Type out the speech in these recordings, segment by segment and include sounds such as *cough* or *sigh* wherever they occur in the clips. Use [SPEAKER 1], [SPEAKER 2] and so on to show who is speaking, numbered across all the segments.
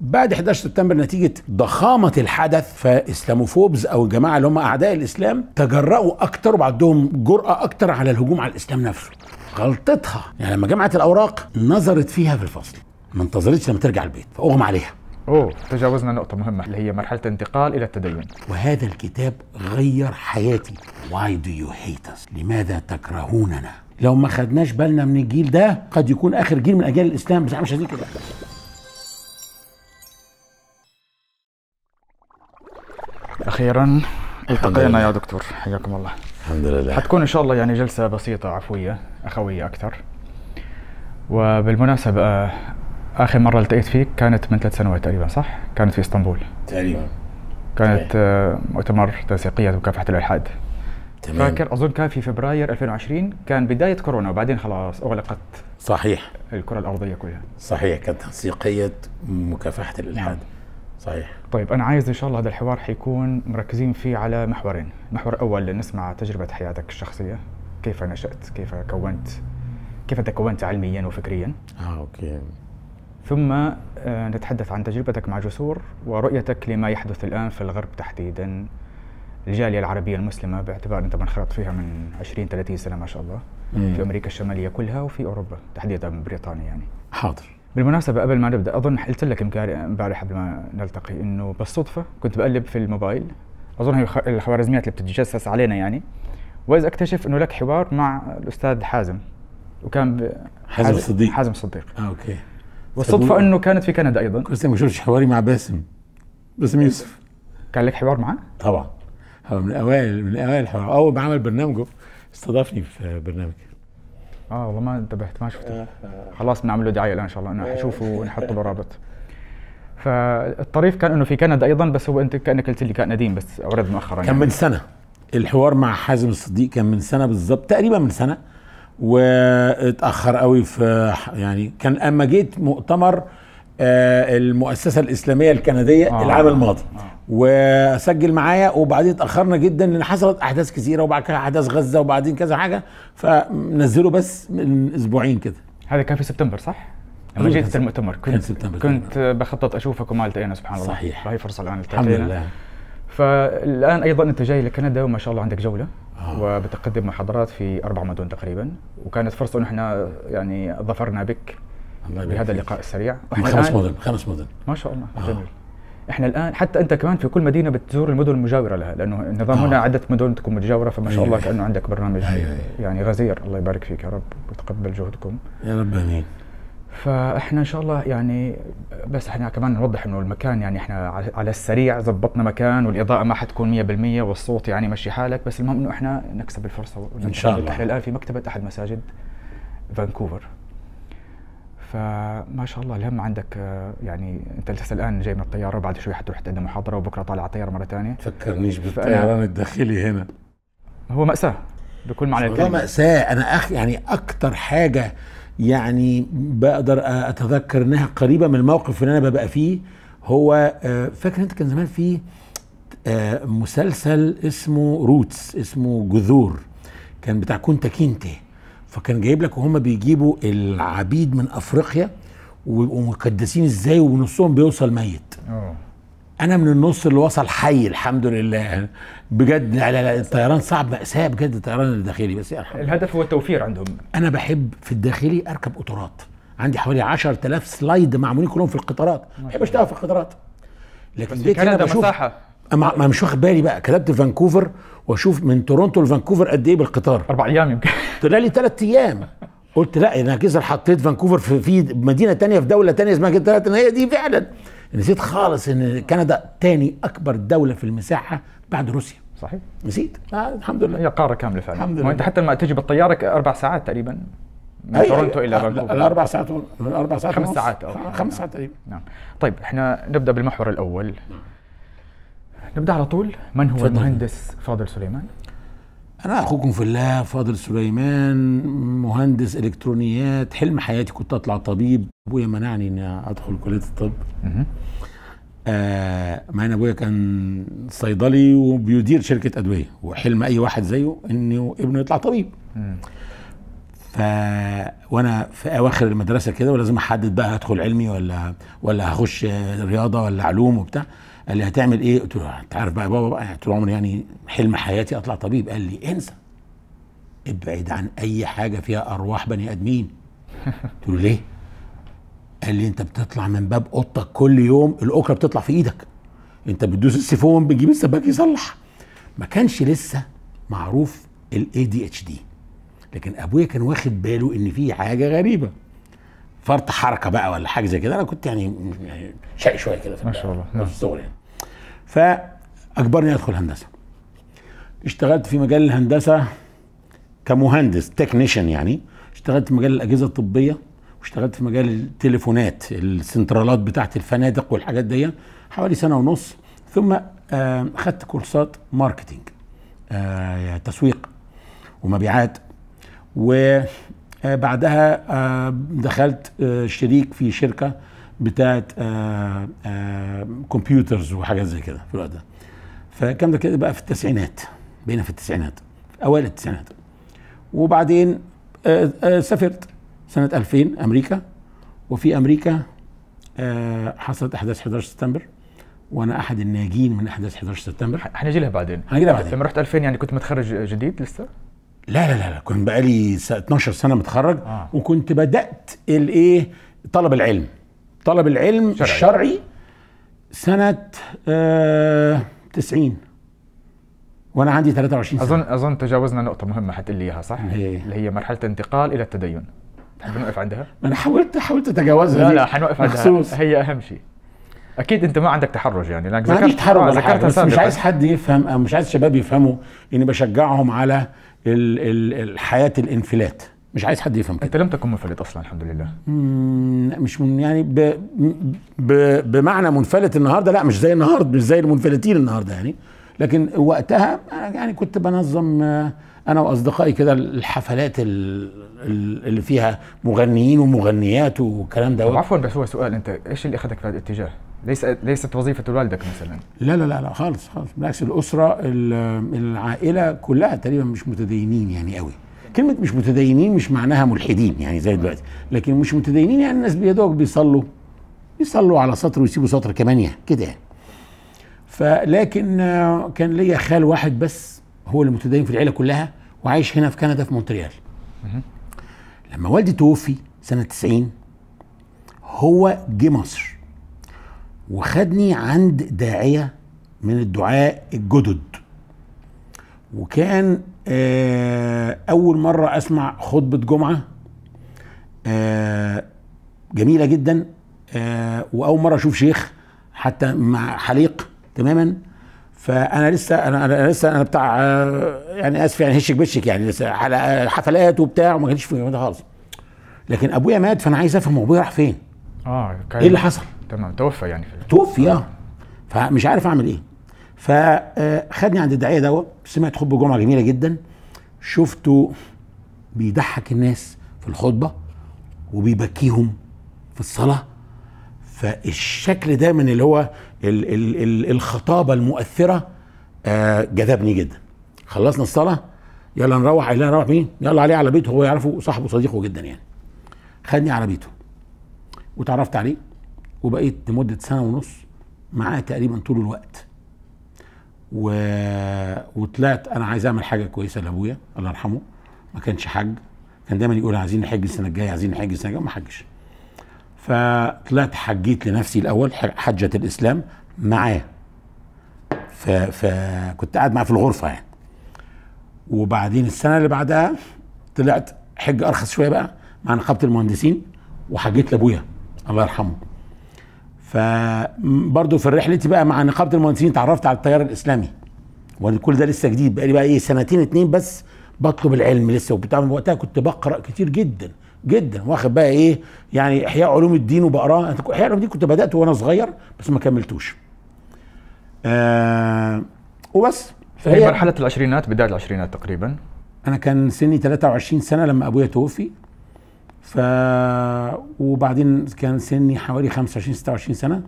[SPEAKER 1] بعد 11 سبتمبر نتيجه ضخامه الحدث فاسلاموفوبز او الجماعه اللي هم اعداء الاسلام تجرأوا اكتر وعندهم جرأه اكتر على الهجوم على الاسلام نفسه غلطتها يعني لما جمعت الاوراق نظرت فيها في الفصل ما انتظرتش لما ترجع البيت فاغمى عليها اوه تجاوزنا نقطة مهمة اللي هي مرحلة الانتقال إلى التدين وهذا الكتاب غير حياتي Why do you hate us؟ لماذا تكرهوننا؟ لو ما خدناش بالنا من الجيل ده قد يكون آخر جيل من أجيال الإسلام بس احنا مش كده
[SPEAKER 2] اخيرا التقينا يا دكتور حياكم الله الحمد لله حتكون ان شاء الله يعني جلسه بسيطه عفويه اخويه اكثر وبالمناسبه اخر مره التقيت فيك كانت من ثلاث سنوات تقريبا صح؟ كانت في اسطنبول تقريبا كانت تقريبا. آه، مؤتمر تنسيقيه
[SPEAKER 1] مكافحه الالحاد تمام فاكر
[SPEAKER 2] اظن كان في فبراير 2020 كان بدايه كورونا وبعدين
[SPEAKER 1] خلاص اغلقت صحيح الكره الارضيه كلها صحيح كانت تنسيقيه مكافحه الالحاد نعم. صحيح
[SPEAKER 2] طيب انا عايز ان شاء الله هذا الحوار حيكون مركزين فيه على محورين المحور الاول نسمع تجربه حياتك الشخصيه كيف نشات كيف كونت كيف تكونت علميا وفكريا اه اوكي ثم آه، نتحدث عن تجربتك مع جسور ورؤيتك لما يحدث الان في الغرب تحديدا الجاليه العربيه المسلمه باعتبار انت منخرط فيها من 20 30 سنه ما شاء الله مم. في امريكا الشماليه كلها وفي اوروبا تحديدا بريطانيا يعني حاضر بالمناسبه قبل ما نبدا اظن قلت لك امبارح قبل ما نلتقي انه بالصدفه كنت بقلب في الموبايل اظن هي الخوارزميات اللي بتتجسس علينا يعني واذا اكتشف انه لك حوار مع الاستاذ حازم وكان ب... حازم الصديق حازم الصديق
[SPEAKER 1] اه اوكي والصدفه
[SPEAKER 2] انه كانت في كندا ايضا كنت ما
[SPEAKER 1] شفتش حواري مع باسم باسم يوسف كان لك حوار معاه؟ طبعا هو من اوائل من اوائل الحوار اول ما عمل برنامجه استضافني في برنامج اه
[SPEAKER 2] والله ما انتبهت ما شفته آه, آه. خلاص بنعمل له دعايه الان ان شاء الله انا آه. حشوفه ونحط له رابط فالطريف كان انه في كندا ايضا بس هو انت كانك قلت لي كان قديم بس اورد مؤخرا كان يعني. من سنه
[SPEAKER 1] الحوار مع حازم الصديق كان من سنه بالظبط تقريبا من سنه واتاخر قوي في يعني كان اما جيت مؤتمر آه، المؤسسه الاسلاميه الكنديه آه العام الماضي آه. وسجل معايا وبعدين اتاخرنا جدا لان حصلت احداث كثيره وبعد كده احداث غزه وبعدين كذا حاجه فنزله بس من اسبوعين كده هذا كان في سبتمبر صح؟ لما جيت المؤتمر كنت سبتمبر كنت بخطط
[SPEAKER 2] اشوفك وما التقينا سبحان الله صحيح وهي فرصه الان التقينا الحمد لله فالان ايضا انت جاي لكندا وما شاء الله عندك جوله آه. وبتقدم محاضرات في اربع مدن تقريبا وكانت فرصه ان احنا يعني ظفرنا بك الله بهذا اللقاء السريع خمس مدن خمس مدن ما شاء الله آه. جميل احنا الان حتى انت كمان في كل مدينه بتزور المدن المجاوره لها لانه النظام هنا آه. عده مدن تكون متجاوره فما شاء الله أيوة. كانه عندك برنامج أيوة، أيوة. يعني غزير الله يبارك فيك يا رب ويتقبل جهدكم يا رب امين فاحنا ان شاء الله يعني بس احنا كمان نوضح انه المكان يعني احنا على السريع ظبطنا مكان والاضاءه ما حتكون 100% والصوت يعني مشي حالك بس المهم انه احنا نكسب الفرصه ان شاء الله احنا الان في مكتبه احد مساجد فانكوفر فما شاء الله الهم عندك آه، يعني انت لسه الان جاي من الطياره وبعد شوي حتروح تقدم محاضره وبكره طالع على الطياره مره ثانيه فكرنيش بالطيران الداخلي
[SPEAKER 1] هنا هو ماساه بكل معنى الكلمه ماساه انا أخ يعني اكثر حاجه يعني بقدر اتذكر انها قريبه من الموقف اللي انا ببقى فيه هو آه، فاكر انت كان زمان في آه، مسلسل اسمه روتس اسمه جذور كان بتاع كونتا كينتي فكان جايب لك وهم بيجيبوا العبيد من افريقيا ويبقوا مقدسين ازاي ونصهم بيوصل ميت أوه. انا من النص اللي وصل حي الحمد لله بجد لا لا الطيران صعب ماساه بجد الطيران الداخلي بس الهدف هو التوفير عندهم انا بحب في الداخلي اركب قطارات عندي حوالي 10000 سلايد معمولين كلهم في القطارات ما بحبش اشتغل في القطارات لكن بس في كندا مساحه ما مش واخد بالي بقى كتبت فانكوفر واشوف من تورونتو لفانكوفر قد ايه بالقطار اربع ايام يمكن طلع لي ثلاث ايام قلت لا انا كده حطيت فانكوفر في في مدينه تانية في دوله تانية اسمها كده هي دي فعلا نسيت خالص ان كندا تاني اكبر دوله في المساحه بعد روسيا صحيح نسيت آه، الحمد لله هي قاره كامله فعلا الحمد لله وانت حتى لما تجي بالطياره اربع ساعات تقريبا
[SPEAKER 2] من أي أيوة، تورنتو الى فانكوفر الاربع ساعات الاربع ساعات خمس ساعات خمس ساعات تقريبا نعم طيب احنا نبدا بالمحور الاول نعم. نبدا على طول من هو فضل. المهندس فاضل
[SPEAKER 1] سليمان انا اخوكم في الله فاضل سليمان مهندس الكترونيات حلم حياتي كنت اطلع طبيب ابويا منعني اني ادخل كليه الطب آه مع ان ابويا كان صيدلي وبيدير شركه ادويه وحلم اي واحد زيه انه ابنه يطلع طبيب ف وانا في اواخر المدرسه كده ولازم احدد بقى هدخل علمي ولا ولا هخش رياضه ولا علوم وبتاع قال لي هتعمل ايه؟ قلت له انت عارف بقى يا بابا بقى يعني طول عمري يعني حلم حياتي اطلع طبيب قال لي انسى ابعد عن اي حاجه فيها ارواح بني ادمين قلت له ليه؟ قال لي انت بتطلع من باب اوضتك كل يوم الاكره بتطلع في ايدك انت بتدوس السيفون بتجيب السباك يصلح ما كانش لسه معروف الاي دي اتش دي لكن ابويا كان واخد باله ان في حاجه غريبه فرط حركه بقى ولا حاجه زي كده انا كنت يعني شقي شويه كده ما شاء الله في الصغر يعني فاجبرني ادخل هندسه اشتغلت في مجال الهندسه كمهندس تكنيشن يعني اشتغلت في مجال الاجهزه الطبيه واشتغلت في مجال التليفونات السنترالات بتاعت الفنادق والحاجات دي حوالي سنه ونص ثم آه، اخذت خدت كورسات ماركتينج آه، تسويق ومبيعات وبعدها آه، دخلت شريك في شركه بتاعت كمبيوترز آه، آه، وحاجات زي كده في الوقت ده فالكلام ده كده بقى في التسعينات بقينا في التسعينات اوائل التسعينات وبعدين آآ آه، آآ سافرت سنه 2000 امريكا وفي امريكا حصلت احداث 11 سبتمبر وانا احد الناجين من احداث 11 سبتمبر هنجي لها بعدين هنجي لها بعدين لما رحت 2000 يعني كنت متخرج جديد لسه؟ لا لا لا, لا. كنت بقالي 12 سنه متخرج آه. وكنت بدات الايه طلب العلم طلب العلم شرعي. الشرعي سنه آه 90 وانا عندي 23 سنه اظن
[SPEAKER 2] اظن تجاوزنا نقطه مهمه حتقول لي اياها صح؟ هي. إيه. اللي هي مرحله الانتقال الى التدين تحب نوقف عندها؟ انا حاولت
[SPEAKER 1] حاولت اتجاوزها لا لا حنوقف عندها مخصوص. هي اهم شيء
[SPEAKER 2] اكيد انت ما عندك تحرج يعني لانك ذكرت تحرج آه، ذكرت بس مش عايز
[SPEAKER 1] حد يفهم أو مش عايز الشباب يفهموا اني بشجعهم على الحياه الانفلات مش عايز حد يفهم كده انت لم تكن منفلت اصلا الحمد لله مش من يعني ب ب بمعنى منفلت النهارده لا مش زي النهارده مش زي المنفلتين النهارده يعني لكن وقتها انا يعني كنت بنظم آه، انا واصدقائي كده الحفلات اللي فيها مغنيين ومغنيات والكلام ده عفوا بس هو سؤال انت ايش اللي اخذك في هذا الاتجاه؟
[SPEAKER 2] ليس ليست وظيفه والدك مثلا
[SPEAKER 1] لا لا لا لا خالص خالص بالعكس الاسره العائله كلها تقريبا مش متدينين يعني قوي كلمه مش متدينين مش معناها ملحدين يعني زي دلوقتي لكن مش متدينين يعني الناس بيدوك بيصلوا بيصلوا على سطر ويسيبوا سطر كمان يعني كده يعني فلكن كان ليا خال واحد بس هو اللي متدين في العيله كلها وعايش هنا في كندا في مونتريال لما والدي توفي سنه 90 هو جه مصر وخدني عند داعيه من الدعاء الجدد وكان آه، اول مره اسمع خطبه جمعه آه، جميله جدا آه، واول مره اشوف شيخ حتى مع حليق تماما فانا لسه انا انا لسه انا بتاع يعني اسف يعني هشك بشك يعني لسه حفلات وبتاع وما كانش في خالص لكن ابويا مات فانا عايز افهم ابويا راح فين اه ايه اللي حصل
[SPEAKER 2] تمام توفى يعني
[SPEAKER 1] توفي اه فمش عارف اعمل ايه فخدني عند الداعيه دوت سمعت خطبه جمعه جميله جدا شفته بيضحك الناس في الخطبه وبيبكيهم في الصلاه فالشكل ده من اللي هو الـ الـ الـ الخطابه المؤثره آه، جذبني جدا خلصنا الصلاه يلا نروح قال نروح مين يلا عليه على بيته هو يعرفه صاحبه صديقه جدا يعني خدني على بيته وتعرفت عليه وبقيت لمده سنه ونص معاه تقريبا طول الوقت و... وطلعت انا عايز اعمل حاجه كويسه لابويا الله يرحمه ما كانش حاج كان دايما يقول عايزين نحج السنه الجايه عايزين نحج السنه الجايه ما حجش فطلعت حجيت لنفسي الاول حجه الاسلام معاه ف... فكنت قاعد معاه في الغرفه يعني وبعدين السنه اللي بعدها طلعت حج ارخص شويه بقى مع نقابه المهندسين وحجيت لابويا الله يرحمه فبرضه في الرحله بقى مع نقابه المهندسين تعرفت على التيار الاسلامي وكل ده لسه جديد بقى لي بقى ايه سنتين اتنين بس بطلب العلم لسه وبتاع وقتها كنت بقرا كتير جدا جدا واخد بقى ايه يعني احياء علوم الدين وبقراها احياء علوم الدين كنت بدات وانا صغير بس ما كملتوش آه وبس في مرحله العشرينات بدايه العشرينات تقريبا انا كان سني 23 سنه لما ابويا توفي ف وبعدين كان سني حوالي 25 26 سنه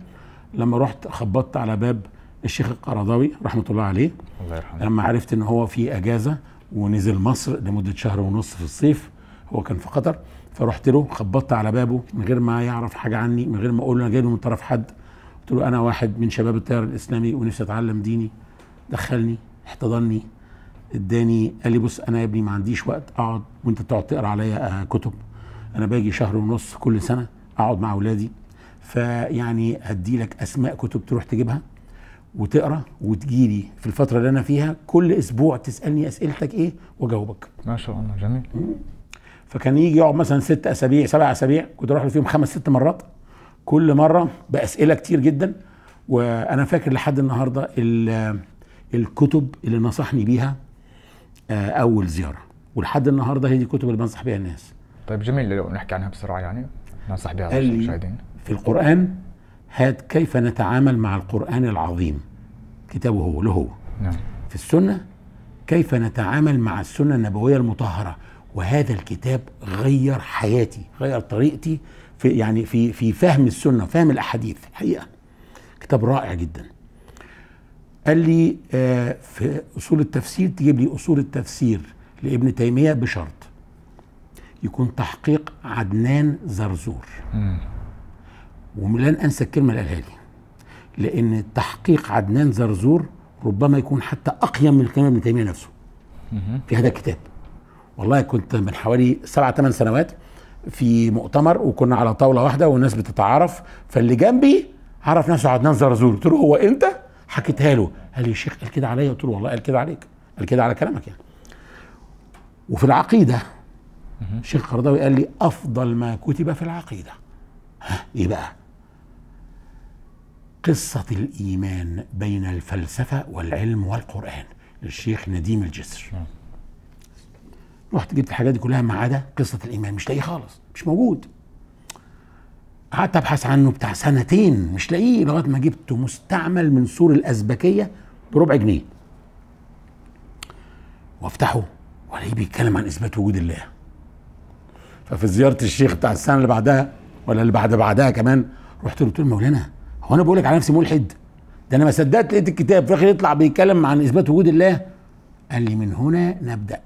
[SPEAKER 1] لما رحت خبطت على باب الشيخ القرضاوي رحمه الله عليه الله يرحمه لما عرفت ان هو في اجازه ونزل مصر لمده شهر ونص في الصيف هو كان في قطر فرحت له خبطت على بابه من غير ما يعرف حاجه عني من غير ما اقول له انا جاي من طرف حد قلت له انا واحد من شباب التيار الاسلامي ونفسي اتعلم ديني دخلني احتضني اداني قال لي بص انا يا ابني ما عنديش وقت اقعد وانت تقعد تقرا عليا آه، كتب انا باجي شهر ونص كل سنه اقعد مع اولادي فيعني هدي لك اسماء كتب تروح تجيبها وتقرا وتجيلي في الفتره اللي انا فيها كل اسبوع تسالني اسئلتك ايه واجاوبك ما شاء الله جميل فكان يجي يقعد مثلا ست اسابيع سبع اسابيع كنت اروح له فيهم خمس ست مرات كل مره باسئله كتير جدا وانا فاكر لحد النهارده الكتب اللي نصحني بيها آه، اول زياره ولحد النهارده هي دي الكتب اللي بنصح بيها الناس طيب جميل لو نحكي عنها بسرعه يعني ننصح بها المشاهدين في القران هات كيف نتعامل مع القران العظيم كتابه هو له هو نعم. في السنه كيف نتعامل مع السنه النبويه المطهره وهذا الكتاب غير حياتي غير طريقتي في يعني في في فهم السنه فهم الاحاديث حقيقه كتاب رائع جدا قال لي آه في اصول التفسير تجيب لي اصول التفسير لابن تيميه بشرط يكون تحقيق عدنان زرزور ولن انسى الكلمه اللي قالها لي لان تحقيق عدنان زرزور ربما يكون حتى اقيم من الكلام ابن تيميه نفسه في هذا الكتاب والله كنت من حوالي سبع ثمان سنوات في مؤتمر وكنا على طاوله واحده والناس بتتعارف فاللي جنبي عرف نفسه عدنان زرزور قلت له هو انت حكيتها له قال لي الشيخ قال كده عليا قلت له والله قال كده عليك قال كده على كلامك يعني وفي العقيده الشيخ القرضاوي قال لي افضل ما كتب في العقيده ها ايه بقى قصه الايمان بين الفلسفه والعلم والقران للشيخ نديم الجسر نعم. رحت جبت الحاجات دي كلها ما عدا قصه الايمان مش لاقيه خالص مش موجود قعدت ابحث عنه بتاع سنتين مش لاقيه لغايه ما جبته مستعمل من سور الازبكيه بربع جنيه وافتحه والاقيه بيتكلم عن اثبات وجود الله ففي زياره الشيخ بتاع السنه اللي بعدها ولا اللي بعد بعدها كمان رحت له قلت له مولانا هو انا بقول لك على نفسي ملحد ده انا ما صدقت لقيت الكتاب في الاخر يطلع بيتكلم عن اثبات وجود الله قال لي من هنا نبدا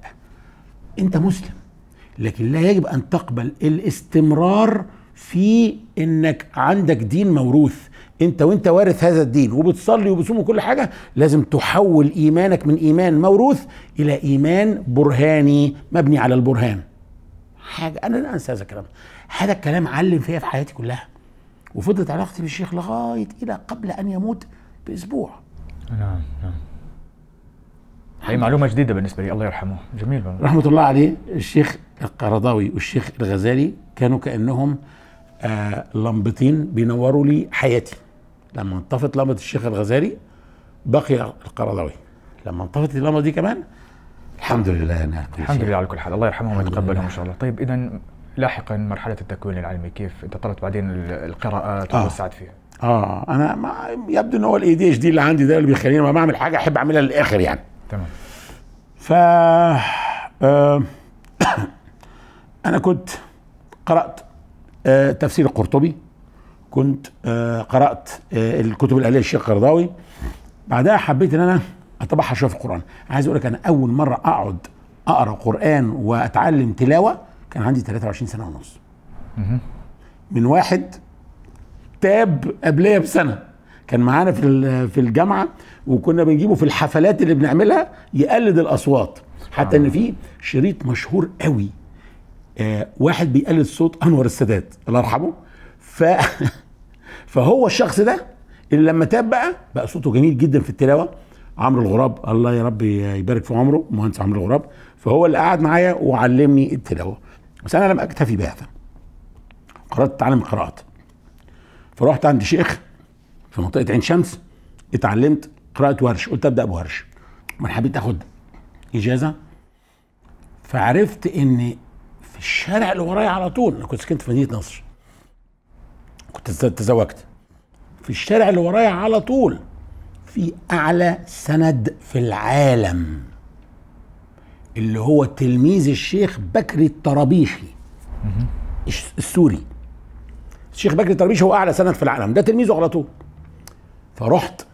[SPEAKER 1] انت مسلم لكن لا يجب ان تقبل الاستمرار في انك عندك دين موروث انت وانت وارث هذا الدين وبتصلي وبتصوم وكل حاجه لازم تحول ايمانك من ايمان موروث الى ايمان برهاني مبني على البرهان حاجه انا لا انسى هذا الكلام هذا الكلام علم فيا في حياتي كلها وفضلت علاقتي بالشيخ لغايه الى قبل ان يموت باسبوع
[SPEAKER 2] نعم نعم هي معلومه
[SPEAKER 1] جديده بالنسبه لي الله يرحمه
[SPEAKER 2] جميل بقى. رحمه
[SPEAKER 1] الله عليه الشيخ القرضاوي والشيخ الغزالي كانوا كانهم آه لمبتين بينوروا لي حياتي لما انطفت لمبه الشيخ الغزالي بقي القرضاوي لما انطفت اللمبه دي كمان الحمد لله نعم الحمد لله على كل حال الله يرحمهم ويتقبلهم ان شاء الله طيب اذا لاحقا
[SPEAKER 2] مرحله التكوين العلمي كيف انت طلعت بعدين القراءات ووسعت آه.
[SPEAKER 1] فيها اه انا ما يبدو ان هو الاي دي اتش دي اللي عندي ده اللي بيخليني لما بعمل حاجه احب اعملها للاخر يعني تمام ف آه *coughs* انا كنت قرات آه تفسير القرطبي كنت آه قرات آه الكتب الاهليه للشيخ قرضاوي بعدها حبيت ان انا اطبعها شويه في القران عايز اقول لك انا اول مره اقعد اقرا قران واتعلم تلاوه كان عندي 23 سنه ونص من واحد تاب قبليه بسنه كان معانا في في الجامعه وكنا بنجيبه في الحفلات اللي بنعملها يقلد الاصوات حتى ان آه. في شريط مشهور قوي آه واحد بيقلد صوت انور السادات الله يرحمه ف *laughs* فهو الشخص ده اللي لما تاب بقى بقى صوته جميل جدا في التلاوه عمرو الغراب الله يا رب يبارك في عمره مهندس عمرو الغراب فهو اللي قعد معايا وعلمني التلاوه بس انا لم اكتفي بهذا قررت اتعلم القراءات فرحت عند شيخ في منطقه عين شمس اتعلمت قراءه ورش قلت ابدا بورش ما حبيت اخد اجازه فعرفت ان في الشارع اللي ورايا على طول انا كنت سكنت في مدينه نصر كنت تزوجت في الشارع اللي ورايا على طول في اعلى سند في العالم اللي هو تلميذ الشيخ بكري الطرابيشي السوري الشيخ بكري الطرابيشي هو اعلى سند في العالم ده تلميذه على طول فرحت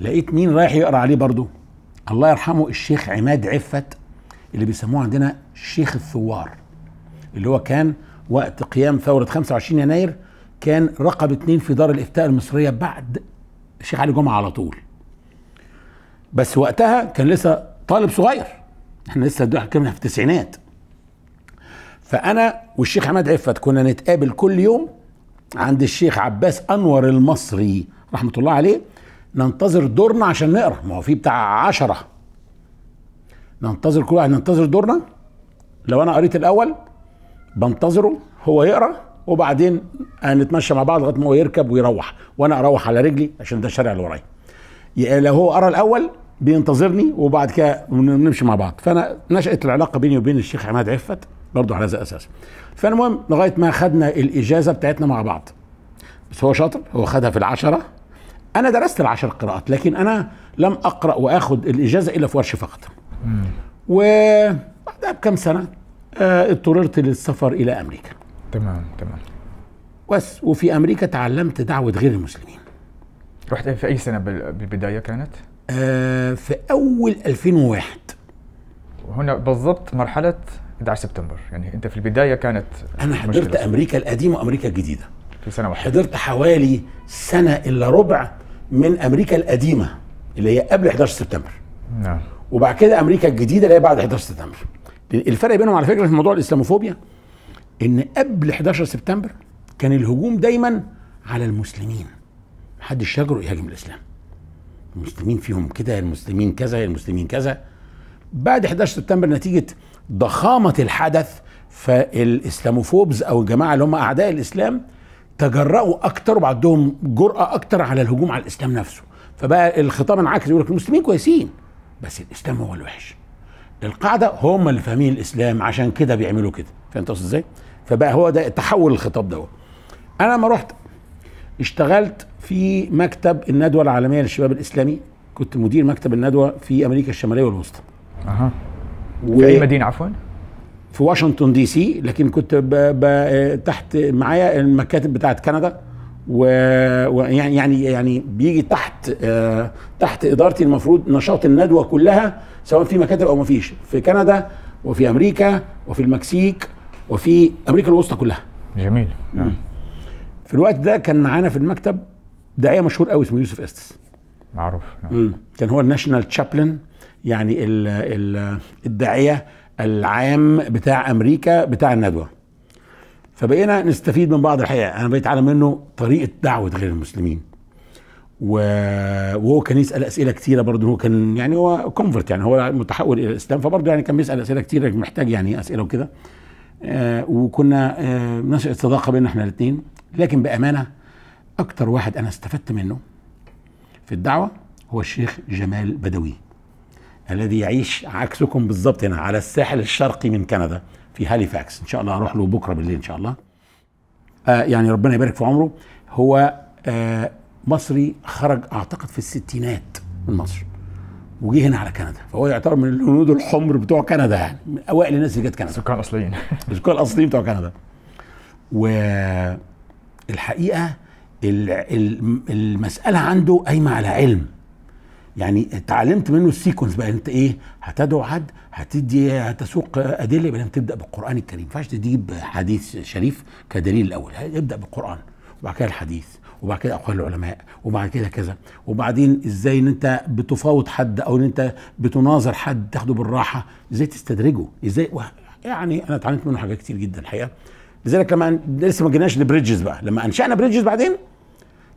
[SPEAKER 1] لقيت مين رايح يقرا عليه برضه الله يرحمه الشيخ عماد عفت اللي بيسموه عندنا الشيخ الثوار اللي هو كان وقت قيام ثورة 25 يناير كان رقم اثنين في دار الإفتاء المصرية بعد الشيخ علي جمعه على طول بس وقتها كان لسه طالب صغير احنا لسه كنا في التسعينات فانا والشيخ عماد عفت كنا نتقابل كل يوم عند الشيخ عباس انور المصري رحمه الله عليه ننتظر دورنا عشان نقرا ما هو في بتاع عشرة ننتظر كل واحد ننتظر دورنا لو انا قريت الاول بنتظره هو يقرا وبعدين هنتمشى مع بعض لغايه ما هو يركب ويروح وانا اروح على رجلي عشان ده الشارع اللي ورايا يعني لو هو قرا الاول بينتظرني وبعد كده نمشي مع بعض فانا نشات العلاقه بيني وبين الشيخ عماد عفت برضه على هذا الاساس فالمهم لغايه ما خدنا الاجازه بتاعتنا مع بعض بس هو شاطر هو خدها في العشره انا درست العشر قراءات لكن انا لم اقرا واخد الاجازه الا في ورش فقط وبعدها بكم سنه آه، اضطررت للسفر الى امريكا تمام تمام بس وفي امريكا تعلمت دعوه غير المسلمين
[SPEAKER 2] رحت في اي سنه بالبدايه كانت؟
[SPEAKER 1] آه في اول 2001
[SPEAKER 2] هنا بالضبط مرحله 11 سبتمبر يعني انت في البدايه كانت
[SPEAKER 1] انا حضرت امريكا القديمه وامريكا الجديده في سنه واحده حضرت حوالي سنه الا ربع من امريكا القديمه اللي هي قبل 11 سبتمبر نعم وبعد كده امريكا الجديده اللي هي بعد 11 سبتمبر الفرق بينهم على فكره في موضوع الاسلاموفوبيا ان قبل 11 سبتمبر كان الهجوم دايما على المسلمين محدش يجرؤ يهاجم الاسلام المسلمين فيهم كده المسلمين كذا المسلمين كذا بعد 11 سبتمبر نتيجه ضخامه الحدث فالاسلاموفوبز او الجماعه اللي هم اعداء الاسلام تجرأوا اكتر وعندهم جرأه اكتر على الهجوم على الاسلام نفسه فبقى الخطاب انعكس يقول لك المسلمين كويسين بس الاسلام هو الوحش القاعده هم اللي فاهمين الاسلام عشان كده بيعملوا كده فانت قصدي ازاي؟ فبقى هو ده تحول الخطاب دوت انا لما رحت اشتغلت في مكتب الندوه العالميه للشباب الاسلامي كنت مدير مكتب الندوه في امريكا الشماليه والوسطى اها و... في اي مدينه عفوا في واشنطن دي سي لكن كنت ب... ب... تحت معايا المكاتب بتاعه كندا ويعني و... يعني, يعني يعني بيجي تحت آه... تحت ادارتي المفروض نشاط الندوه كلها سواء في مكاتب او ما فيش في كندا وفي امريكا وفي المكسيك وفي امريكا الوسطى كلها جميل نعم في الوقت ده كان معانا في المكتب داعيه مشهور قوي اسمه يوسف استس معروف نعم. كان هو الناشونال تشابلن يعني الداعيه العام بتاع امريكا بتاع الندوه فبقينا نستفيد من بعض الحقيقه انا بقيت اعلم منه طريقه دعوه غير المسلمين و... وهو كان يسال اسئله كتيره برضه هو كان يعني هو كونفرت يعني هو متحول الى الاسلام فبرضه يعني كان بيسال اسئله كتيره محتاج يعني اسئله وكده آه وكنا آه نشأت صداقه بيننا احنا الاثنين لكن بامانه اكتر واحد انا استفدت منه في الدعوه هو الشيخ جمال بدوي الذي يعيش عكسكم بالظبط هنا على الساحل الشرقي من كندا في هاليفاكس ان شاء الله أروح له بكره بالليل ان شاء الله آه يعني ربنا يبارك في عمره هو آه مصري خرج اعتقد في الستينات من مصر وجه هنا على كندا فهو يعتبر من الهنود الحمر بتوع كندا يعني من اوائل الناس اللي جت كندا السكان الاصليين *laughs* السكان الاصليين بتوع كندا والحقيقه المساله عنده قايمه على علم يعني اتعلمت منه السيكونس بقى انت ايه هتدعو حد هتدي هتسوق ادله يبقى تبدا بالقران الكريم ما ينفعش تجيب حديث شريف كدليل الاول ابدا بالقران وبعد كده الحديث وبعد كده اقوال العلماء وبعد كده كذا وبعدين ازاي ان انت بتفاوض حد او ان انت بتناظر حد تاخده بالراحه ازاي تستدرجه ازاي و... يعني انا اتعلمت منه حاجات كتير جدا الحقيقه لذلك لما لسه ما جيناش لبريدجز بقى لما انشانا بريدجز بعدين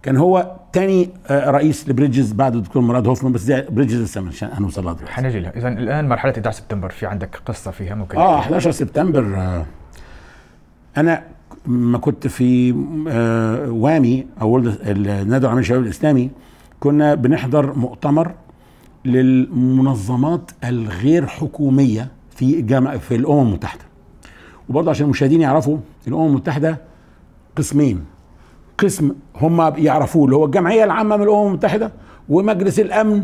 [SPEAKER 1] كان هو تاني آه، رئيس لبريدجز بعد الدكتور مراد هوفمان بس بريدجز لسه مش هنوصل لها دلوقتي هنجي لها اذا
[SPEAKER 2] الان مرحله 11 سبتمبر في عندك قصه فيها ممكن اه 11
[SPEAKER 1] سبتمبر آه، انا لما كنت في آه، وامي او النادي العالمي للشباب الاسلامي كنا بنحضر مؤتمر للمنظمات الغير حكوميه في جامعة في الامم المتحده وبرضه عشان المشاهدين يعرفوا الامم المتحده قسمين قسم هم يعرفوه اللي هو الجمعيه العامه من الامم المتحده ومجلس الامن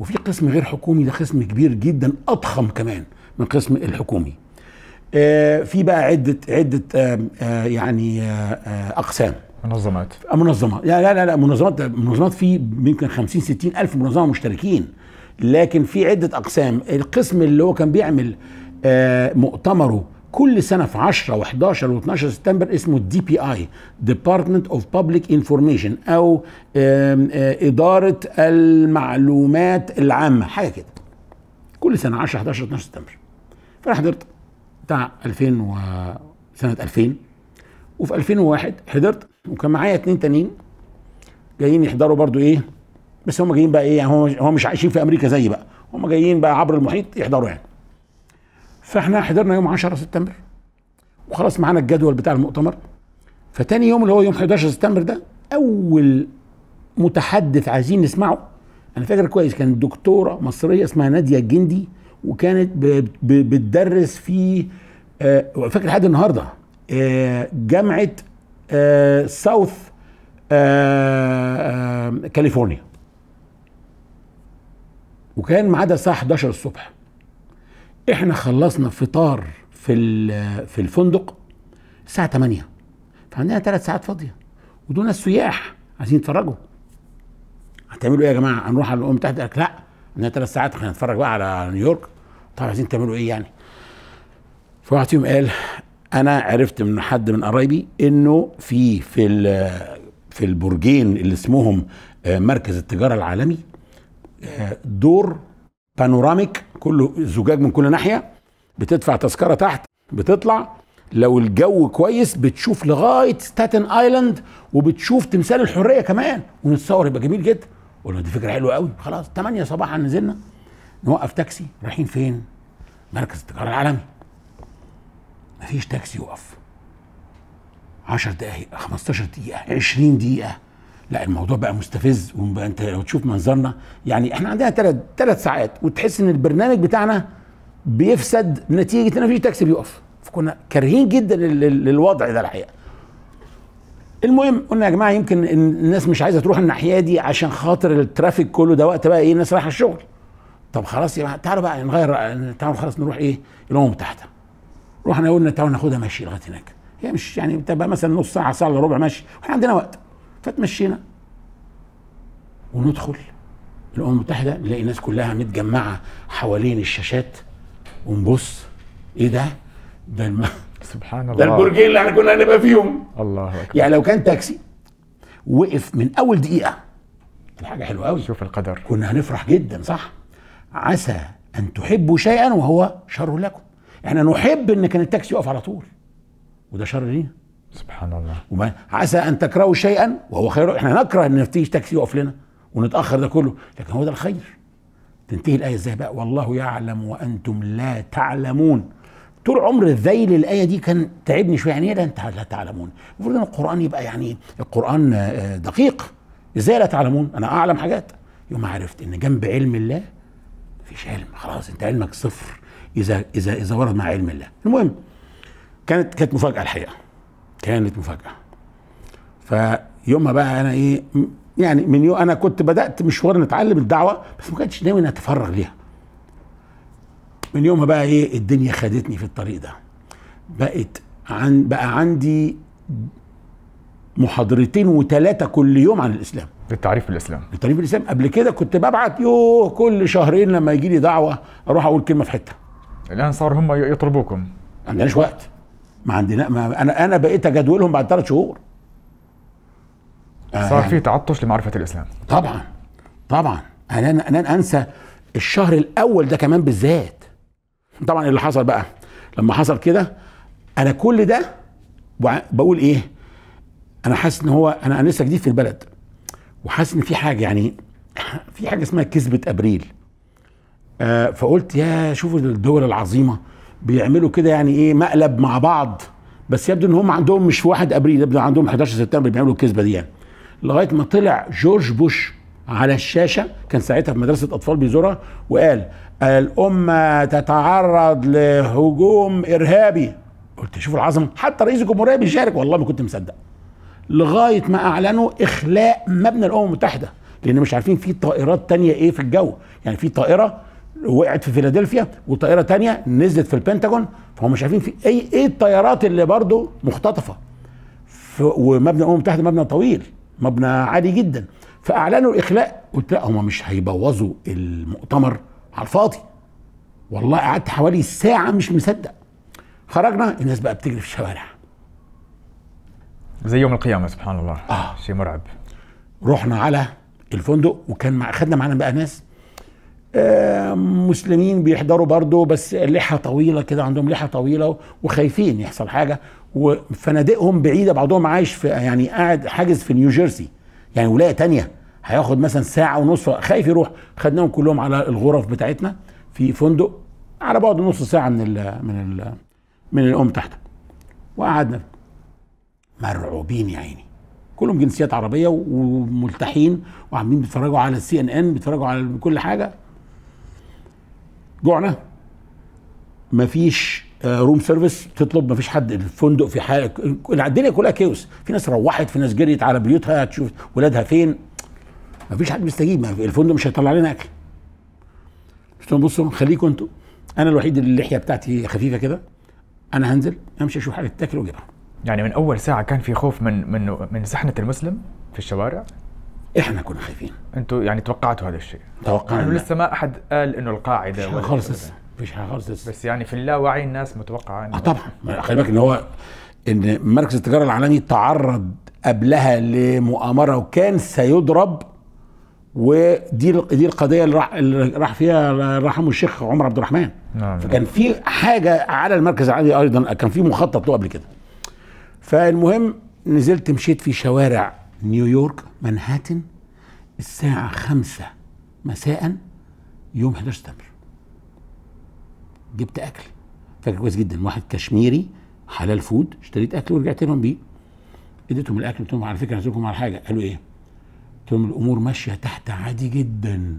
[SPEAKER 1] وفي قسم غير حكومي ده قسم كبير جدا اضخم كمان من قسم الحكومي آه، في بقى عده عده آه، يعني آه، اقسام منظمات منظمه لا لا لا منظمات منظمات في يمكن 50 60 الف منظمه مشتركين لكن في عده اقسام القسم اللي هو كان بيعمل مؤتمره كل سنه في 10 و11 و12 سبتمبر اسمه الدي بي اي ديبارتمنت اوف بابليك انفورميشن او اداره المعلومات العامه حاجه كده كل سنه 10 11 12 سبتمبر فانا حضرت بتاع 2000 وسنة 2000 وفي 2001 حضرت وكان معايا اتنين تانيين جايين يحضروا برضو ايه بس هم جايين بقى ايه يعني هم مش عايشين في امريكا زي بقى هم جايين بقى عبر المحيط يحضروا يعني فاحنا حضرنا يوم 10 سبتمبر وخلاص معانا الجدول بتاع المؤتمر فتاني يوم اللي هو يوم 11 سبتمبر ده اول متحدث عايزين نسمعه انا فاكر كويس كانت دكتوره مصريه اسمها ناديه الجندي وكانت بتدرس في آه، فاكر لحد النهارده آه، جامعه آه، ساوث كاليفورنيا وكان ميعادها الساعه 11 الصبح احنا خلصنا فطار في في الفندق الساعه 8 فعندنا ثلاث ساعات فاضيه ودول ناس سياح عايزين يتفرجوا هتعملوا ايه يا جماعه هنروح على الامم المتحده؟ لا عندنا ثلاث ساعات احنا هنتفرج بقى على نيويورك طب عايزين تعملوا ايه يعني فواحد فيهم قال انا عرفت من حد من قرايبي انه في في في البرجين اللي اسمهم آه، مركز التجاره العالمي آه، دور بانوراميك كله زجاج من كل ناحيه بتدفع تذكره تحت بتطلع لو الجو كويس بتشوف لغايه ستاتن ايلاند وبتشوف تمثال الحريه كمان ونتصور يبقى جميل جدا قلنا دي فكره حلوه قوي خلاص 8 صباحا نزلنا نوقف تاكسي رايحين فين مركز التجاره العالمي مفيش تاكسي يقف 10 دقايق 15 دقيقه 20 دقيقه لا الموضوع بقى مستفز وبقى انت لو تشوف منظرنا يعني احنا عندنا ثلاث ثلاث ساعات وتحس ان البرنامج بتاعنا بيفسد نتيجه ان مفيش تاكسي بيقف فكنا كارهين جدا للوضع ده الحقيقه المهم قلنا يا جماعه يمكن الناس مش عايزه تروح الناحيه دي عشان خاطر الترافيك كله ده وقت بقى ايه الناس رايحه الشغل طب خلاص يا جماعه تعالوا بقى نغير تعالوا خلاص نروح ايه الامم المتحده رحنا قلنا تعالوا ناخدها مشي لغايه هناك هي مش يعني تبقى مثلا نص ساعه ساعه الا ربع مشي واحنا عندنا وقت فتمشينا وندخل الامم المتحده نلاقي الناس كلها متجمعه حوالين الشاشات ونبص ايه ده؟ ده الم... سبحان الله ده البرجين اللي احنا كنا هنبقى فيهم الله اكبر يعني لو كان تاكسي وقف من اول دقيقه الحاجه حلوه قوي شوف القدر كنا هنفرح جدا صح عسى ان تحبوا شيئا وهو شر لكم احنا نحب ان كان التاكسي يقف على طول وده شر لينا سبحان الله وما عسى ان تكرهوا شيئا وهو خير احنا نكره ان في تاكسي يقف لنا ونتاخر ده كله لكن هو ده الخير تنتهي الايه ازاي بقى والله يعلم وانتم لا تعلمون طول عمر ذيل الايه دي كان تعبني شويه يعني ايه لا انت لا تعلمون المفروض ان القران يبقى يعني القران آه، دقيق ازاي لا تعلمون انا اعلم حاجات يوم عرفت ان جنب علم الله مفيش علم خلاص انت علمك صفر اذا اذا اذا ورد مع علم الله المهم كانت كانت مفاجاه الحقيقه كانت مفاجاه فيوم بقى انا ايه يعني من يوم انا كنت بدات مشوار نتعلم الدعوه بس ما كنتش ناوي اتفرغ ليها من يومها بقى ايه الدنيا خدتني في الطريق ده بقت عن بقى عندي محاضرتين وثلاثه كل يوم عن الاسلام للتعريف بالاسلام للتعريف بالاسلام قبل كده كنت ببعت يوه كل شهرين لما يجي لي دعوه اروح اقول كلمه في حته الان صار هم يطلبوكم ما عندناش وقت ما عندنا ما انا انا بقيت اجدولهم بعد ثلاث شهور آه، صار يعني في تعطش لمعرفه الاسلام طبعا طبعا انا انا انسى الشهر الاول ده كمان بالذات طبعا اللي حصل بقى لما حصل كده انا كل ده بقول ايه انا حاسس ان هو انا لسه جديد في البلد وحاسس ان في حاجه يعني في حاجه اسمها كذبه ابريل آه، فقلت يا شوفوا الدول العظيمه بيعملوا كده يعني ايه مقلب مع بعض بس يبدو ان هم عندهم مش 1 ابريل يبدو عندهم 11 سبتمبر بيعملوا الكذبه دي يعني لغايه ما طلع جورج بوش على الشاشه كان ساعتها في مدرسه اطفال بيزورها وقال الامه تتعرض لهجوم ارهابي قلت شوفوا العظمه حتى رئيس الجمهوريه بيشارك والله ما كنت مصدق لغايه ما اعلنوا اخلاء مبنى الامم المتحده لان مش عارفين في طائرات تانية ايه في الجو يعني في طائره وقعت في فيلادلفيا وطائره تانية نزلت في البنتاجون فهم شايفين في اي ايه الطيارات اللي برضه مختطفه ومبنى الامم المتحده مبنى طويل مبنى عالي جدا فاعلنوا الاخلاء قلت لا هم مش هيبوظوا المؤتمر على الفاضي والله قعدت حوالي ساعه مش مصدق خرجنا الناس بقى بتجري في الشوارع زي يوم القيامه سبحان الله آه. شيء مرعب رحنا على الفندق وكان مع خدنا معانا بقى ناس مسلمين بيحضروا برضه بس لحى طويله كده عندهم لحة طويله وخايفين يحصل حاجه وفنادقهم بعيده بعضهم عايش في يعني قاعد حاجز في نيوجيرسي يعني ولايه تانية هياخد مثلا ساعه ونص خايف يروح خدناهم كلهم على الغرف بتاعتنا في فندق على بعد نص ساعه من الـ من الـ من الام تحت وقعدنا مرعوبين يا عيني كلهم جنسيات عربيه وملتحين وعاملين بيتفرجوا على السي ان ان بيتفرجوا على كل حاجه جوعنا مفيش روم آه، سيرفيس تطلب مفيش حد الفندق في حاجه الدنيا كلها كيوس في ناس روحت في ناس جريت على بيوتها تشوف ولادها فين مفيش حد مستجيب الفندق مش هيطلع لنا اكل قلت لهم بصوا خليكم انتوا انا الوحيد اللي اللحيه بتاعتي خفيفه كده انا هنزل امشي اشوف حاجه تاكل واجيبها
[SPEAKER 2] يعني من اول ساعه كان في خوف من من من سحنه المسلم في الشوارع احنا كنا خايفين انتوا يعني توقعتوا هذا الشيء توقعنا يعني لسه ما احد قال انه القاعده مش خالص لسه مفيش خالص لسه بس يعني في اللاوعي الناس متوقعه انه اه
[SPEAKER 1] طبعا خلي بالك ان هو ان مركز التجاره العالمي تعرض قبلها لمؤامره وكان سيضرب ودي دي القضيه اللي راح اللي راح فيها رحمه الشيخ عمر عبد الرحمن نعم فكان في حاجه على المركز العالمي ايضا كان في مخطط له قبل كده فالمهم نزلت مشيت في شوارع نيويورك منهاتن الساعة خمسة مساء يوم 11 سبتمبر جبت أكل فاكر كويس جدا واحد كشميري حلال فود اشتريت أكل ورجعت لهم بيه اديتهم الأكل قلت لهم على فكرة هسيبكم على حاجة قالوا إيه؟ قلت لهم الأمور ماشية تحت عادي جدا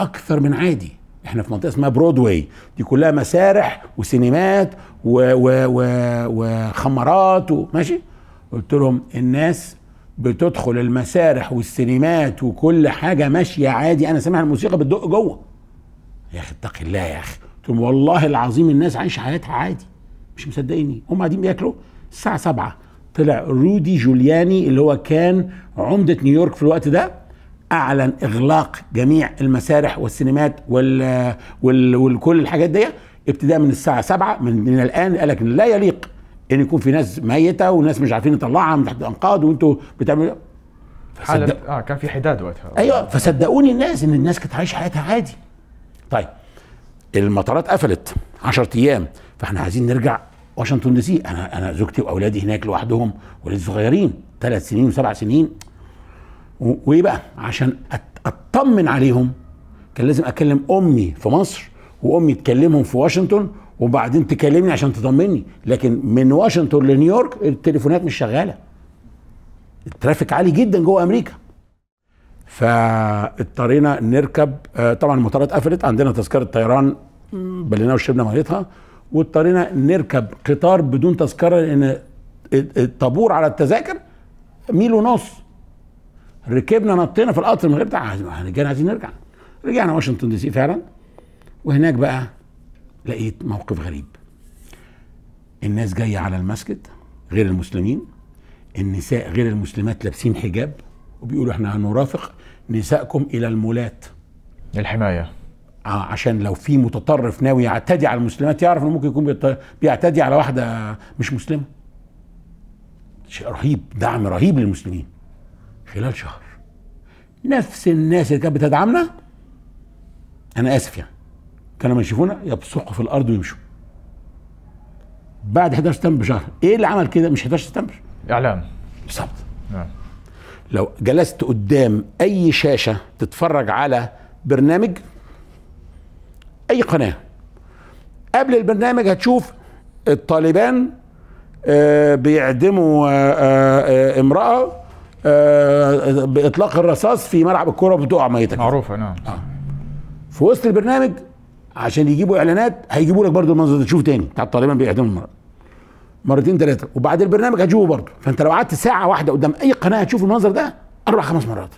[SPEAKER 1] أكثر من عادي احنا في منطقه اسمها برودواي دي كلها مسارح وسينمات و و و وخمرات ماشي قلت لهم الناس بتدخل المسارح والسينمات وكل حاجه ماشيه عادي انا سامع الموسيقى بتدق جوه يا اخي اتقي الله يا اخي قلت والله العظيم الناس عايشه حياتها عادي مش مصدقيني هم قاعدين بياكلوا الساعه سبعة طلع رودي جولياني اللي هو كان عمده نيويورك في الوقت ده اعلن اغلاق جميع المسارح والسينمات وال... وال... وكل الحاجات دي ابتداء من الساعه سبعة من, من الان قال لك لا يليق ان يكون في ناس ميته وناس مش عارفين نطلعها من تحت الانقاض وانتوا بتعملوا
[SPEAKER 2] حالة فصدق... اه كان في حداد وقتها
[SPEAKER 1] ايوه فصدقوني الناس ان الناس كانت عايشه حياتها عادي طيب المطارات قفلت 10 ايام فاحنا عايزين نرجع واشنطن دي سي انا انا زوجتي واولادي هناك لوحدهم ولاد صغيرين ثلاث سنين وسبع سنين وايه بقى عشان اطمن عليهم كان لازم اكلم امي في مصر وامي تكلمهم في واشنطن وبعدين تكلمني عشان تطمني لكن من واشنطن لنيويورك التليفونات مش شغاله الترافيك عالي جدا جوه امريكا فاضطرينا نركب آه، طبعا المطارات قفلت عندنا تذكره طيران بلينا وشربنا ميتها واضطرينا نركب قطار بدون تذكره لان الطابور على التذاكر ميل ونص ركبنا نطينا في القطر من غير بتاع عايزين نرجع رجعنا واشنطن دي سي فعلا وهناك بقى لقيت موقف غريب الناس جاية على المسجد غير المسلمين النساء غير المسلمات لابسين حجاب وبيقولوا احنا هنرافق نسائكم الى المولات الحمايه اه عشان لو في متطرف ناوي يعتدي على المسلمات يعرف انه ممكن يكون بيعتدي على واحده مش مسلمه شيء رهيب دعم رهيب للمسلمين خلال شهر نفس الناس اللي كانت بتدعمنا انا اسف يعني كانوا ما يشوفونا يبصقوا في الارض ويمشوا بعد 11 سبتمبر بشهر ايه اللي عمل كده مش 11 سبتمبر اعلام بالظبط نعم لو جلست قدام اي شاشه تتفرج على برنامج اي قناه قبل البرنامج هتشوف الطالبان آه، بيعدموا آه، آه، امراه باطلاق الرصاص في ملعب الكوره بتقع ميتك معروفه نعم في وسط البرنامج عشان يجيبوا اعلانات هيجيبوا لك برضه المنظر ده تشوفه تاني بتاع الطالبان بيعدموا مره مرتين ثلاثه وبعد البرنامج هتشوفه برضه فانت لو قعدت ساعه واحده قدام اي قناه هتشوف المنظر ده اربع خمس مرات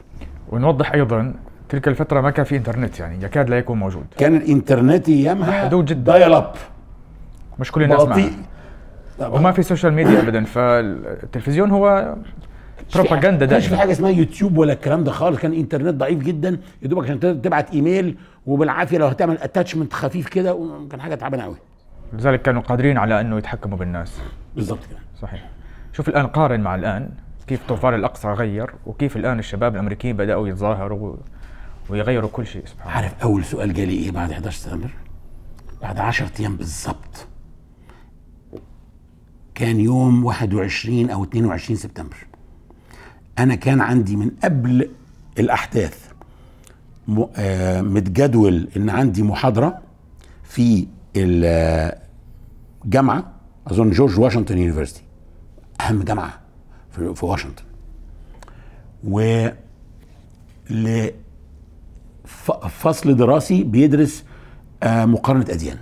[SPEAKER 2] ونوضح ايضا تلك الفتره ما كان في انترنت يعني يكاد لا يكون موجود كان الانترنت ايامها
[SPEAKER 1] محدود جدا دايل اب
[SPEAKER 2] مش كل الناس معاه وما في سوشيال ميديا ابدا
[SPEAKER 1] فالتلفزيون هو بروباجندا ده مش في حاجه اسمها يوتيوب ولا الكلام ده خالص كان انترنت ضعيف جدا يا دوبك عشان تبعت ايميل وبالعافيه لو هتعمل اتاتشمنت خفيف كده كان حاجه تعبانه قوي
[SPEAKER 2] لذلك كانوا قادرين على انه يتحكموا بالناس بالظبط كده صحيح شوف الان قارن مع الان كيف طوفان الاقصى غير وكيف الان الشباب الامريكيين بداوا
[SPEAKER 1] يتظاهروا ويغيروا كل شيء سبحان عارف اول سؤال جالي ايه بعد 11 سبتمبر؟ بعد 10 ايام بالظبط كان يوم 21 او 22 سبتمبر انا كان عندي من قبل الاحداث آه، متجدول ان عندي محاضره في الجامعه اظن جورج واشنطن يونيفرستي اهم جامعه في واشنطن و فصل دراسي بيدرس آه، مقارنه اديان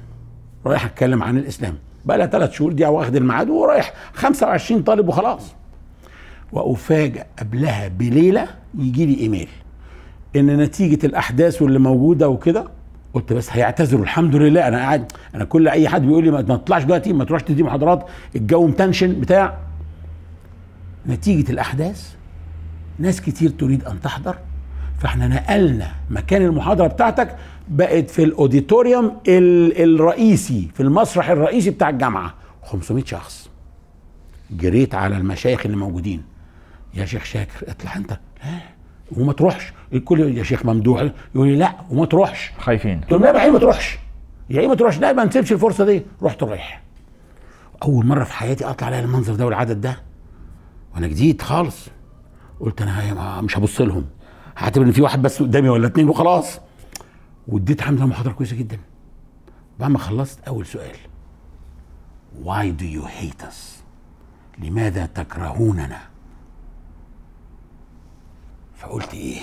[SPEAKER 1] رايح اتكلم عن الاسلام بقى لها ثلاث شهور دي واخد الميعاد ورايح 25 طالب وخلاص وافاجئ قبلها بليله يجي لي ايميل ان نتيجه الاحداث واللي موجوده وكده قلت بس هيعتذروا الحمد لله انا قاعد انا كل اي حد بيقول لي ما تطلعش دلوقتي ما تروحش تدي محاضرات الجو متنشن بتاع نتيجه الاحداث ناس كتير تريد ان تحضر فاحنا نقلنا مكان المحاضره بتاعتك بقت في الاوديتوريوم الرئيسي في المسرح الرئيسي بتاع الجامعه 500 شخص جريت على المشايخ اللي موجودين يا شيخ شاكر اطلع انت وما تروحش الكل يا شيخ ممدوح يقول لي لا وما تروحش خايفين تقول له يا ما تروحش يا ايه ما تروحش لا ما نسيبش الفرصه دي رحت رايح اول مره في حياتي اطلع على المنظر ده والعدد ده وانا جديد خالص قلت انا مش هبص لهم هعتبر ان في واحد بس قدامي ولا اتنين وخلاص واديت حمزه محاضره كويسه جدا بعد ما خلصت اول سؤال why do you hate us لماذا تكرهوننا فقلت ايه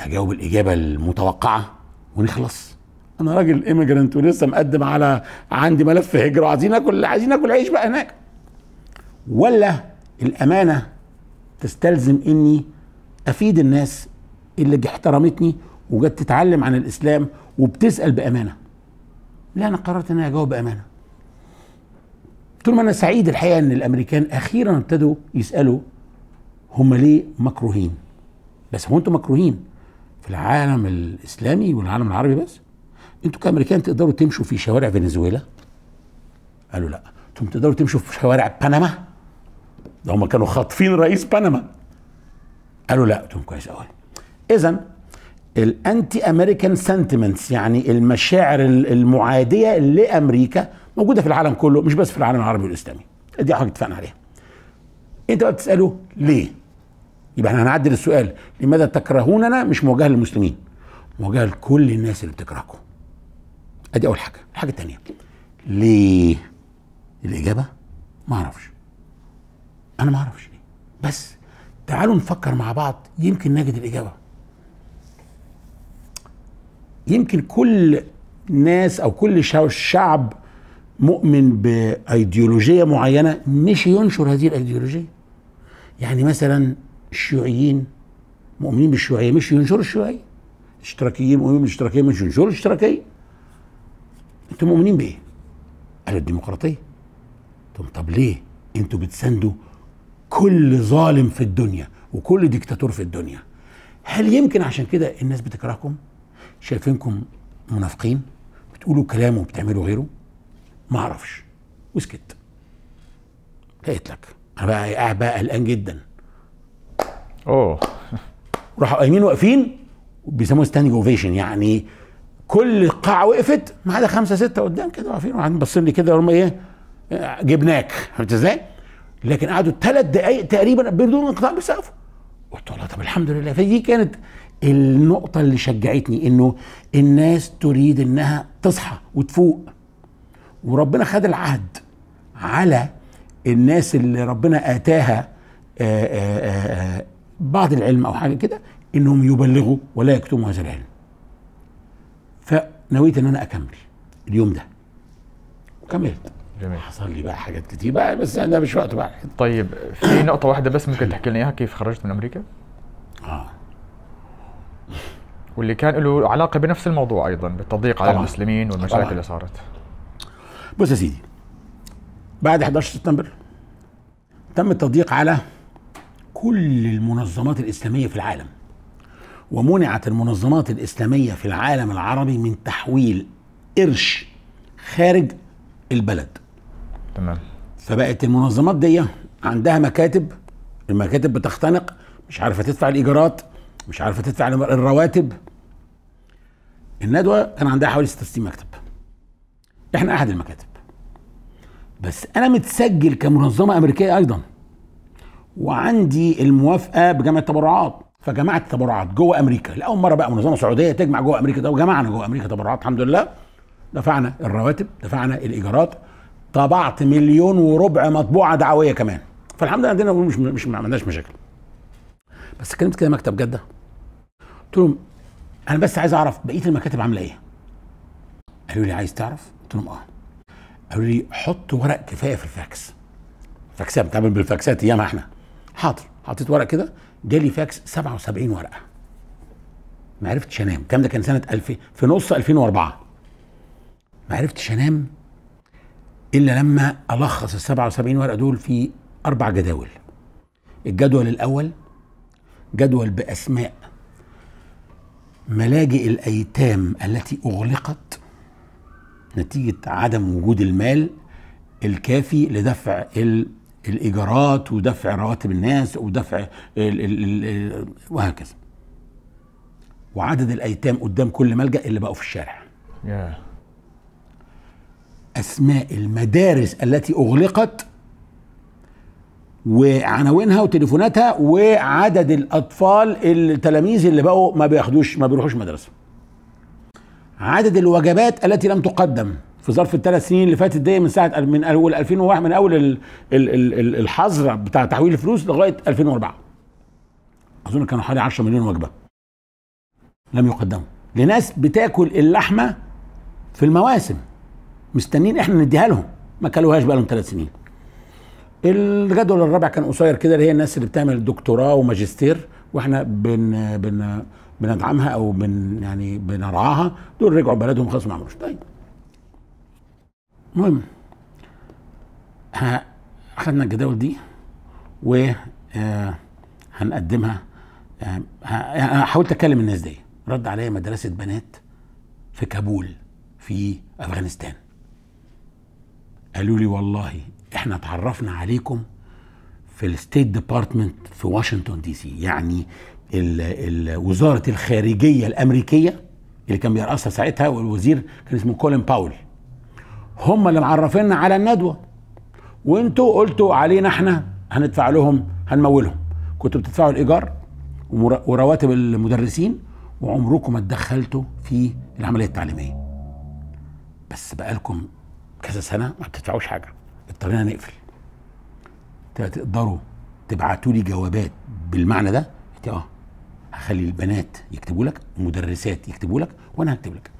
[SPEAKER 1] هجاوب الاجابه المتوقعه ونخلص انا راجل ايميجرانت ولسه مقدم على عندي ملف هجره عايزين اكل عايزين اكل عيش بقى هناك ولا الامانه تستلزم اني افيد الناس اللي احترمتني وجت تتعلم عن الاسلام وبتسال بامانه لا انا قررت اني اجاوب بامانه طول ما انا سعيد الحقيقه ان الامريكان اخيرا ابتدوا يسالوا هم ليه مكروهين بس هو انتوا مكروهين في العالم الاسلامي والعالم العربي بس انتوا كامريكان تقدروا تمشوا في شوارع فنزويلا قالوا لا انتم تقدروا تمشوا في شوارع بنما ده هم كانوا خاطفين رئيس بنما قالوا لا انتم كويس قوي اذا الانتي امريكان سنتمنتس يعني المشاعر المعاديه لامريكا موجوده في العالم كله مش بس في العالم العربي والاسلامي دي حاجه اتفقنا عليها انت بقى بتساله ليه يبقى احنا هنعدل السؤال لماذا تكرهوننا مش موجهه للمسلمين موجهه لكل الناس اللي بتكرهكم ادي اول حاجه الحاجه الثانيه ليه الاجابه ما اعرفش انا ما اعرفش ليه بس تعالوا نفكر مع بعض يمكن نجد الاجابه يمكن كل ناس او كل شعب مؤمن بايديولوجيه معينه مش ينشر هذه الايديولوجيه يعني مثلا الشيوعيين مؤمنين بالشيوعيه مش ينشروا الشيوعيه الاشتراكيين مؤمنين بالاشتراكيه مش ينشروا الاشتراكيه انتم مؤمنين بايه؟ قالوا الديمقراطيه طب ليه؟ انتوا بتساندوا كل ظالم في الدنيا وكل ديكتاتور في الدنيا هل يمكن عشان كده الناس بتكرهكم؟ شايفينكم منافقين؟ بتقولوا كلام وبتعملوا غيره؟ ما اعرفش وسكت لقيت لك انا بقى قاعد بقى قلقان جدا اوه *laughs* راحوا قايمين واقفين بيسموه ستاندنج اوفيشن يعني كل القاعه وقفت ما عدا خمسه سته قدام كده واقفين وقاعدين باصين لي كده هم ايه آه، جبناك فهمت ازاي؟ لكن قعدوا ثلاث دقائق تقريبا بدون انقطاع بيسقفوا قلت والله طب الحمد لله فدي كانت النقطة اللي شجعتني انه الناس تريد انها تصحى وتفوق وربنا خد العهد على الناس اللي ربنا اتاها آآ آه، آآ آه، بعض العلم او حاجه كده انهم يبلغوا ولا يكتموا هذا العلم فنويت ان انا اكمل اليوم ده وكملت جميل حصل لي بقى حاجات كتير بقى بس انا مش وقت بقى
[SPEAKER 2] طيب في نقطه واحده بس ممكن تحكي لنا اياها كيف خرجت من امريكا اه واللي كان له علاقه بنفس الموضوع ايضا بالتضييق على المسلمين والمشاكل طبعا. اللي صارت بص يا سيدي
[SPEAKER 1] بعد 11 سبتمبر تم التضييق على كل المنظمات الاسلاميه في العالم ومنعت المنظمات الاسلاميه في العالم العربي من تحويل قرش خارج البلد تمام فبقت المنظمات دي عندها مكاتب المكاتب بتختنق مش عارفه تدفع الايجارات مش عارفه تدفع الرواتب الندوه كان عندها حوالي 66 مكتب احنا احد المكاتب بس انا متسجل كمنظمه امريكيه ايضا وعندي الموافقه بجامعه التبرعات فجمعت تبرعات جوه امريكا لاول مره بقى منظمه سعوديه تجمع جوه امريكا ده وجمعنا جوه امريكا تبرعات الحمد لله دفعنا الرواتب دفعنا الايجارات طبعت مليون وربع مطبوعه دعويه كمان فالحمد لله عندنا مش مش ما عملناش مشاكل بس كلمت كده مكتب جده قلت لهم انا بس عايز اعرف بقيه المكاتب عامله ايه قالوا لي عايز تعرف قلت لهم اه قالوا لي حط ورق كفايه في الفاكس فاكسات بتعمل بالفاكسات ايامها احنا حاضر حطيت ورق كده جالي فاكس 77 ورقه ما عرفتش انام الكلام ده كان سنه 2000 في نص 2004 ما عرفتش انام الا لما الخص ال 77 ورقه دول في اربع جداول الجدول الاول جدول باسماء ملاجئ الايتام التي اغلقت نتيجه عدم وجود المال الكافي لدفع الايجارات ودفع رواتب الناس ودفع الـ الـ الـ وهكذا وعدد الايتام قدام كل ملجا اللي بقوا في الشارع yeah. اسماء المدارس التي اغلقت وعناوينها وتليفوناتها وعدد الاطفال التلاميذ اللي بقوا ما بياخدوش ما بيروحوش مدرسه عدد الوجبات التي لم تقدم في ظرف الثلاث سنين اللي فاتت دي من ساعه من اول 2001 من اول الحظر بتاع تحويل الفلوس لغايه 2004 اظن كانوا حوالي 10 مليون وجبه لم يقدموا لناس بتاكل اللحمه في المواسم مستنين احنا نديها لهم ما كلوهاش بقى لهم ثلاث سنين الجدول الرابع كان قصير كده اللي هي الناس اللي بتعمل دكتوراه وماجستير واحنا بن بن بندعمها او بن يعني بنرعاها دول رجعوا بلدهم خلاص ما عملوش طيب المهم اخذنا الجداول دي و آه، هنقدمها انا آه، حاولت اكلم الناس دي رد عليا مدرسه بنات في كابول في افغانستان قالوا لي والله احنا اتعرفنا عليكم في الستيت ديبارتمنت في واشنطن دي سي يعني وزاره الخارجيه الامريكيه اللي كان بيرأسها ساعتها والوزير كان اسمه كولين باول هم اللي معرفيننا على الندوه وانتوا قلتوا علينا احنا هندفع لهم هنمولهم كنتوا بتدفعوا الايجار ورواتب المدرسين وعمركم ما اتدخلتوا في العمليه التعليميه بس بقالكم كذا سنه ما بتدفعوش حاجه اضطرينا نقفل تقدروا تبعتوا لي جوابات بالمعنى ده اه هخلي البنات يكتبوا لك المدرسات يكتبوا لك وانا هكتب لك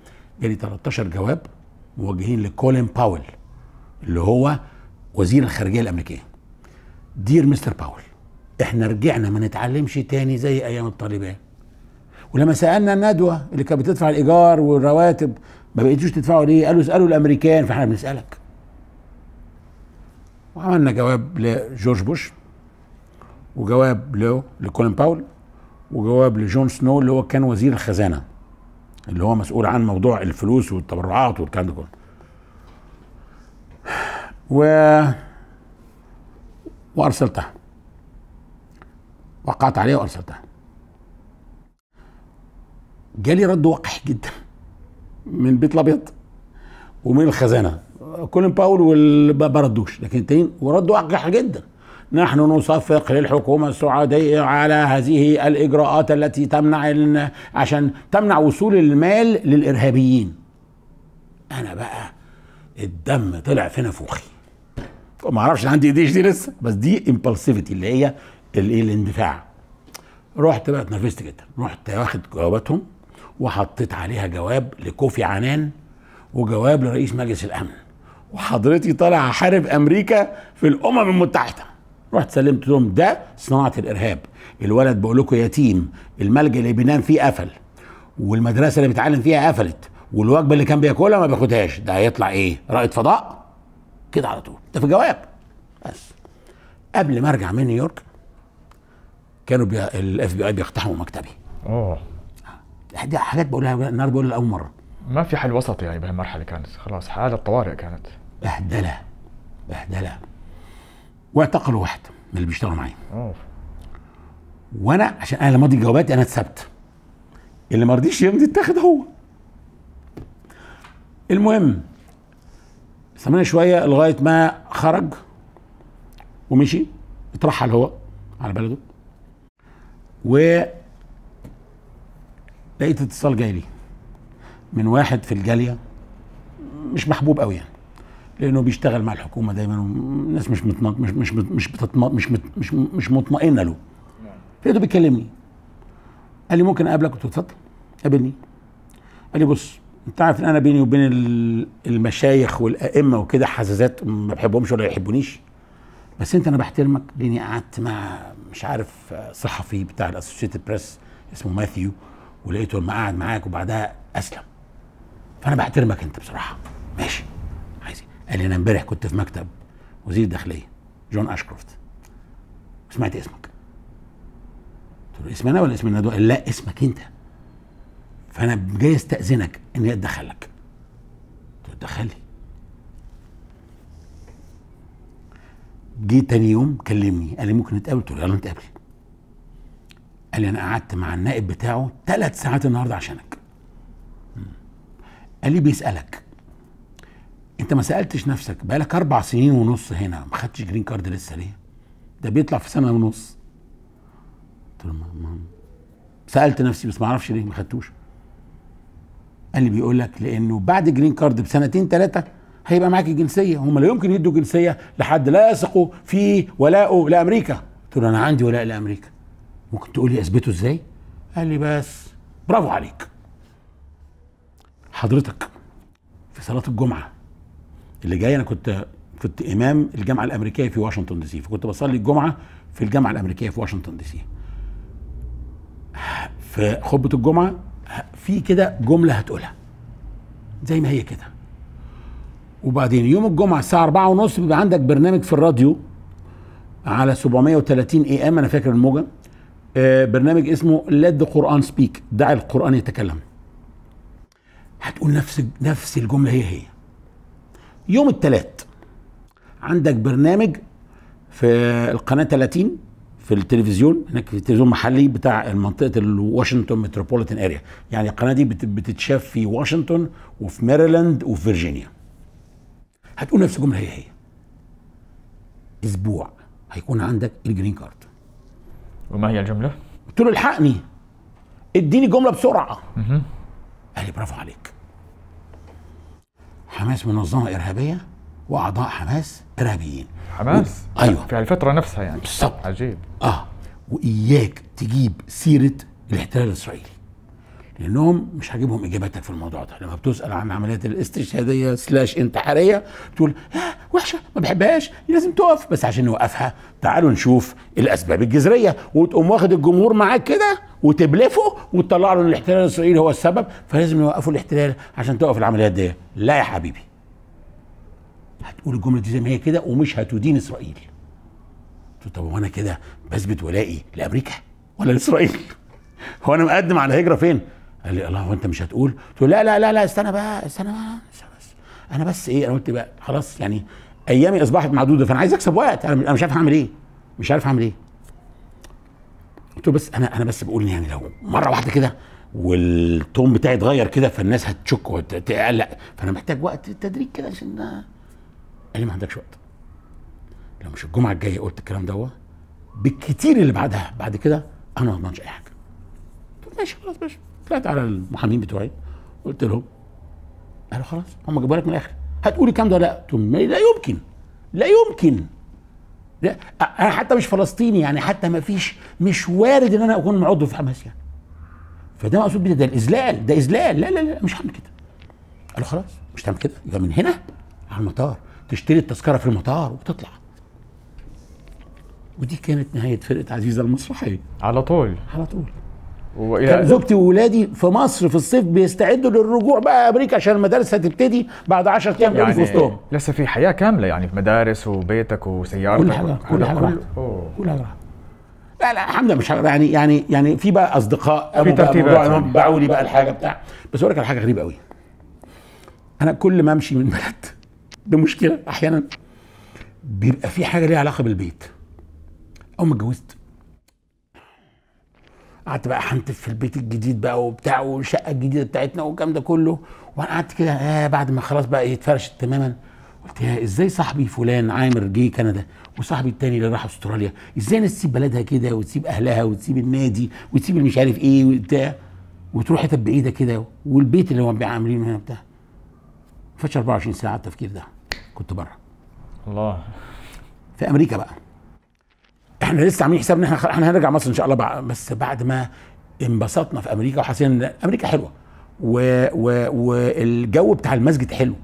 [SPEAKER 1] جالي 13 جواب موجهين لكولين باول اللي هو وزير الخارجيه الامريكيه دير مستر باول احنا رجعنا ما نتعلمش تاني زي ايام الطالبان ولما سالنا الندوه اللي كانت بتدفع الايجار والرواتب ما بقيتوش تدفعوا ليه قالوا اسالوا الامريكان فاحنا بنسالك وعملنا جواب لجورج بوش وجواب لكولين باول وجواب لجون سنو اللي هو كان وزير الخزانه اللي هو مسؤول عن موضوع الفلوس والتبرعات والكلام ده كله و وارسلتها وقعت عليها وارسلتها جالي رد وقح جدا من البيت الابيض ومن الخزانه كولين باول وما بردوش لكن التانيين ورد وقح جدا نحن نصفق للحكومة السعودية على هذه الإجراءات التي تمنع عشان تمنع وصول المال للإرهابيين أنا بقى الدم طلع في نفوخي ما اعرفش عندي ايديش دي لسه بس دي امبلسيفيتي اللي هي الايه الاندفاع رحت بقى اتنرفزت جدا رحت واخد جواباتهم وحطيت عليها جواب لكوفي عنان وجواب لرئيس مجلس الامن وحضرتي طالع حارب امريكا في الامم المتحده رحت سلمت لهم ده صناعه الارهاب الولد بقول لكم يتيم الملجا اللي بينام فيه قفل والمدرسه اللي بيتعلم فيها قفلت والوجبه اللي كان بياكلها ما بياخدهاش ده هيطلع ايه رائد فضاء كده على طول ده في الجواب بس قبل ما ارجع من نيويورك كانوا بي... الاف بي اي بيقتحموا مكتبي اه دي حاجات بقولها النهارده بقولها لاول مره ما في حل وسط يعني بهالمرحله كانت خلاص حاله طوارئ كانت بهدله بهدله واعتقلوا واحد من اللي بيشتغلوا معايا وانا عشان انا لما ادي جوابات انا اتثبت اللي ما رضيش يمضي اتاخد هو المهم استنينا شويه لغايه ما خرج ومشي اترحل هو على بلده و لقيت اتصال جاي لي من واحد في الجاليه مش محبوب قوي يعني لانه بيشتغل مع الحكومه دايما والناس مش مطمئن مش مش مش بتطمئن مش مش مش مطمئنه له لقيته نعم. بيكلمني قال لي ممكن اقابلك قلت له اتفضل قابلني قال لي بص انت عارف ان انا بيني وبين المشايخ والائمه وكده حزازات ما بحبهمش ولا يحبونيش بس انت انا بحترمك لاني قعدت مع مش عارف صحفي بتاع الاسوشيتد بريس اسمه ماثيو ولقيته لما قعد معاك وبعدها اسلم فانا بحترمك انت بصراحه ماشي قال لي انا امبارح كنت في مكتب وزير الداخليه جون اشكروفت وسمعت اسمك قلت له اسمي انا ولا اسم الندوه قال لا اسمك انت فانا جاي استاذنك اني اتدخل لك قلت له اتدخل لي جه تاني يوم كلمني قال لي ممكن نتقابل قلت له يلا نتقابل قال لي انا قعدت مع النائب بتاعه ثلاث ساعات النهارده عشانك قال لي بيسالك انت ما سالتش نفسك بقالك اربع سنين ونص هنا ما خدتش جرين كارد لسه ليه؟ ده بيطلع في سنه ونص قلت له ما سالت نفسي بس ما اعرفش ليه ما خدتوش قال لي بيقول لك لانه بعد جرين كارد بسنتين ثلاثه هيبقى معاك الجنسيه هم لا يمكن يدوا جنسيه لحد لا يثقوا في ولائه لامريكا قلت له انا عندي ولاء لامريكا ممكن تقول لي اثبته ازاي قال لي بس برافو عليك حضرتك في صلاه الجمعه اللي جاي انا كنت كنت امام الجامعه الامريكيه في واشنطن دي سي فكنت بصلي الجمعه في الجامعه الامريكيه في واشنطن دي سي في خطبه الجمعه في كده جمله هتقولها زي ما هي كده وبعدين يوم الجمعه الساعه أربعة ونص بيبقى عندك برنامج في الراديو على 730 اي ام انا فاكر الموجه آه، برنامج اسمه لد قران سبيك دع القران يتكلم هتقول نفس نفس الجمله هي هي يوم الثلاث عندك برنامج في القناه 30 في التلفزيون هناك في التلفزيون محلي بتاع منطقه الواشنطن متروبوليتان اريا يعني القناه دي بتتشاف في واشنطن وفي ميريلاند وفي فيرجينيا هتقول نفس الجمله هي هي اسبوع هيكون عندك الجرين كارد وما هي الجمله قلت له الحقني اديني جمله بسرعه قال لي برافو عليك حماس منظمه ارهابيه واعضاء حماس ارهابيين حماس و... ايوه في الفتره نفسها يعني بالظبط عجيب اه واياك تجيب سيره الاحتلال الاسرائيلي لانهم مش هجيبهم اجاباتك في الموضوع ده لما بتسال عن عمليات الاستشهاديه سلاش انتحاريه تقول آه وحشه ما بحبهاش لازم تقف بس عشان نوقفها تعالوا نشوف الاسباب الجذريه وتقوم واخد الجمهور معاك كده وتبلفه وتطلع له ان الاحتلال الاسرائيلي هو السبب فلازم يوقفوا الاحتلال عشان توقف العمليات دي لا يا حبيبي هتقول الجمله دي زي ما هي كده ومش هتدين اسرائيل طب وانا كده بثبت ولائي لامريكا ولا لاسرائيل هو انا مقدم على هجره فين قال لي الله هو انت مش هتقول قلت له لا لا لا لا استنى بقى استنى بقى بس انا بس ايه انا قلت بقى خلاص يعني ايامي اصبحت معدوده فانا عايز اكسب وقت انا مش عارف هعمل ايه مش عارف هعمل ايه قلت له بس انا انا بس بقول يعني لو مره واحده كده والتون بتاعي اتغير كده فالناس هتشك وتقلق فانا محتاج وقت تدريج كده عشان قال لي ما عندكش وقت لو مش الجمعه الجايه قلت الكلام دوت بالكتير اللي بعدها بعد كده انا ما اضمنش اي حاجه ماشي خلاص ماشي طلعت على المحامين بتوعي قلت لهم قالوا خلاص هم جابوا لك من الاخر هتقولي الكلام ده لا لا يمكن لا يمكن لا انا حتى مش فلسطيني يعني حتى ما فيش مش وارد ان انا اكون عضو في حماس يعني فده مقصود بيه ده الاذلال ده اذلال لا لا لا مش هعمل كده قالوا خلاص مش هتعمل كده يبقى من هنا على المطار تشتري التذكره في المطار وتطلع ودي كانت نهايه فرقه عزيزه المسرحيه على طول على طول كان زوجتي وولادي في مصر في الصيف بيستعدوا للرجوع بقى امريكا عشان المدارس هتبتدي بعد 10 ايام يعني في وسطهم
[SPEAKER 2] لسه في حياه كامله يعني في مدارس وبيتك وسيارتك
[SPEAKER 1] كل حاجه كل حاجه كل, كل حاجه لا لا الحمد لله مش يعني يعني يعني في بقى اصدقاء في ترتيبات يعني. باعوا لي بقى الحاجه بتاع بس اقول لك على حاجه غريبه قوي انا كل ما امشي من بلد بمشكله *laughs* احيانا بيبقى في حاجه ليها علاقه بالبيت اول ما اتجوزت قعدت بقى حنتف في البيت الجديد بقى وبتاع والشقه الجديده بتاعتنا والكلام ده كله وانا قعدت كده آه بعد ما خلاص بقى اتفرشت تماما قلت يا ازاي صاحبي فلان عامر جه كندا وصاحبي التاني اللي راح استراليا ازاي الناس تسيب بلدها كده وتسيب اهلها وتسيب النادي وتسيب مش عارف ايه وبتاع وتروح حتت بعيده كده والبيت اللي هم عاملينه هنا بتاع ما 24 ساعه التفكير ده كنت بره الله في امريكا بقى احنا لسه عاملين حساب ان احنا احنا هنرجع مصر ان شاء الله بس بعد ما انبسطنا في امريكا وحسينا ان امريكا حلوه و... و... والجو بتاع المسجد حلو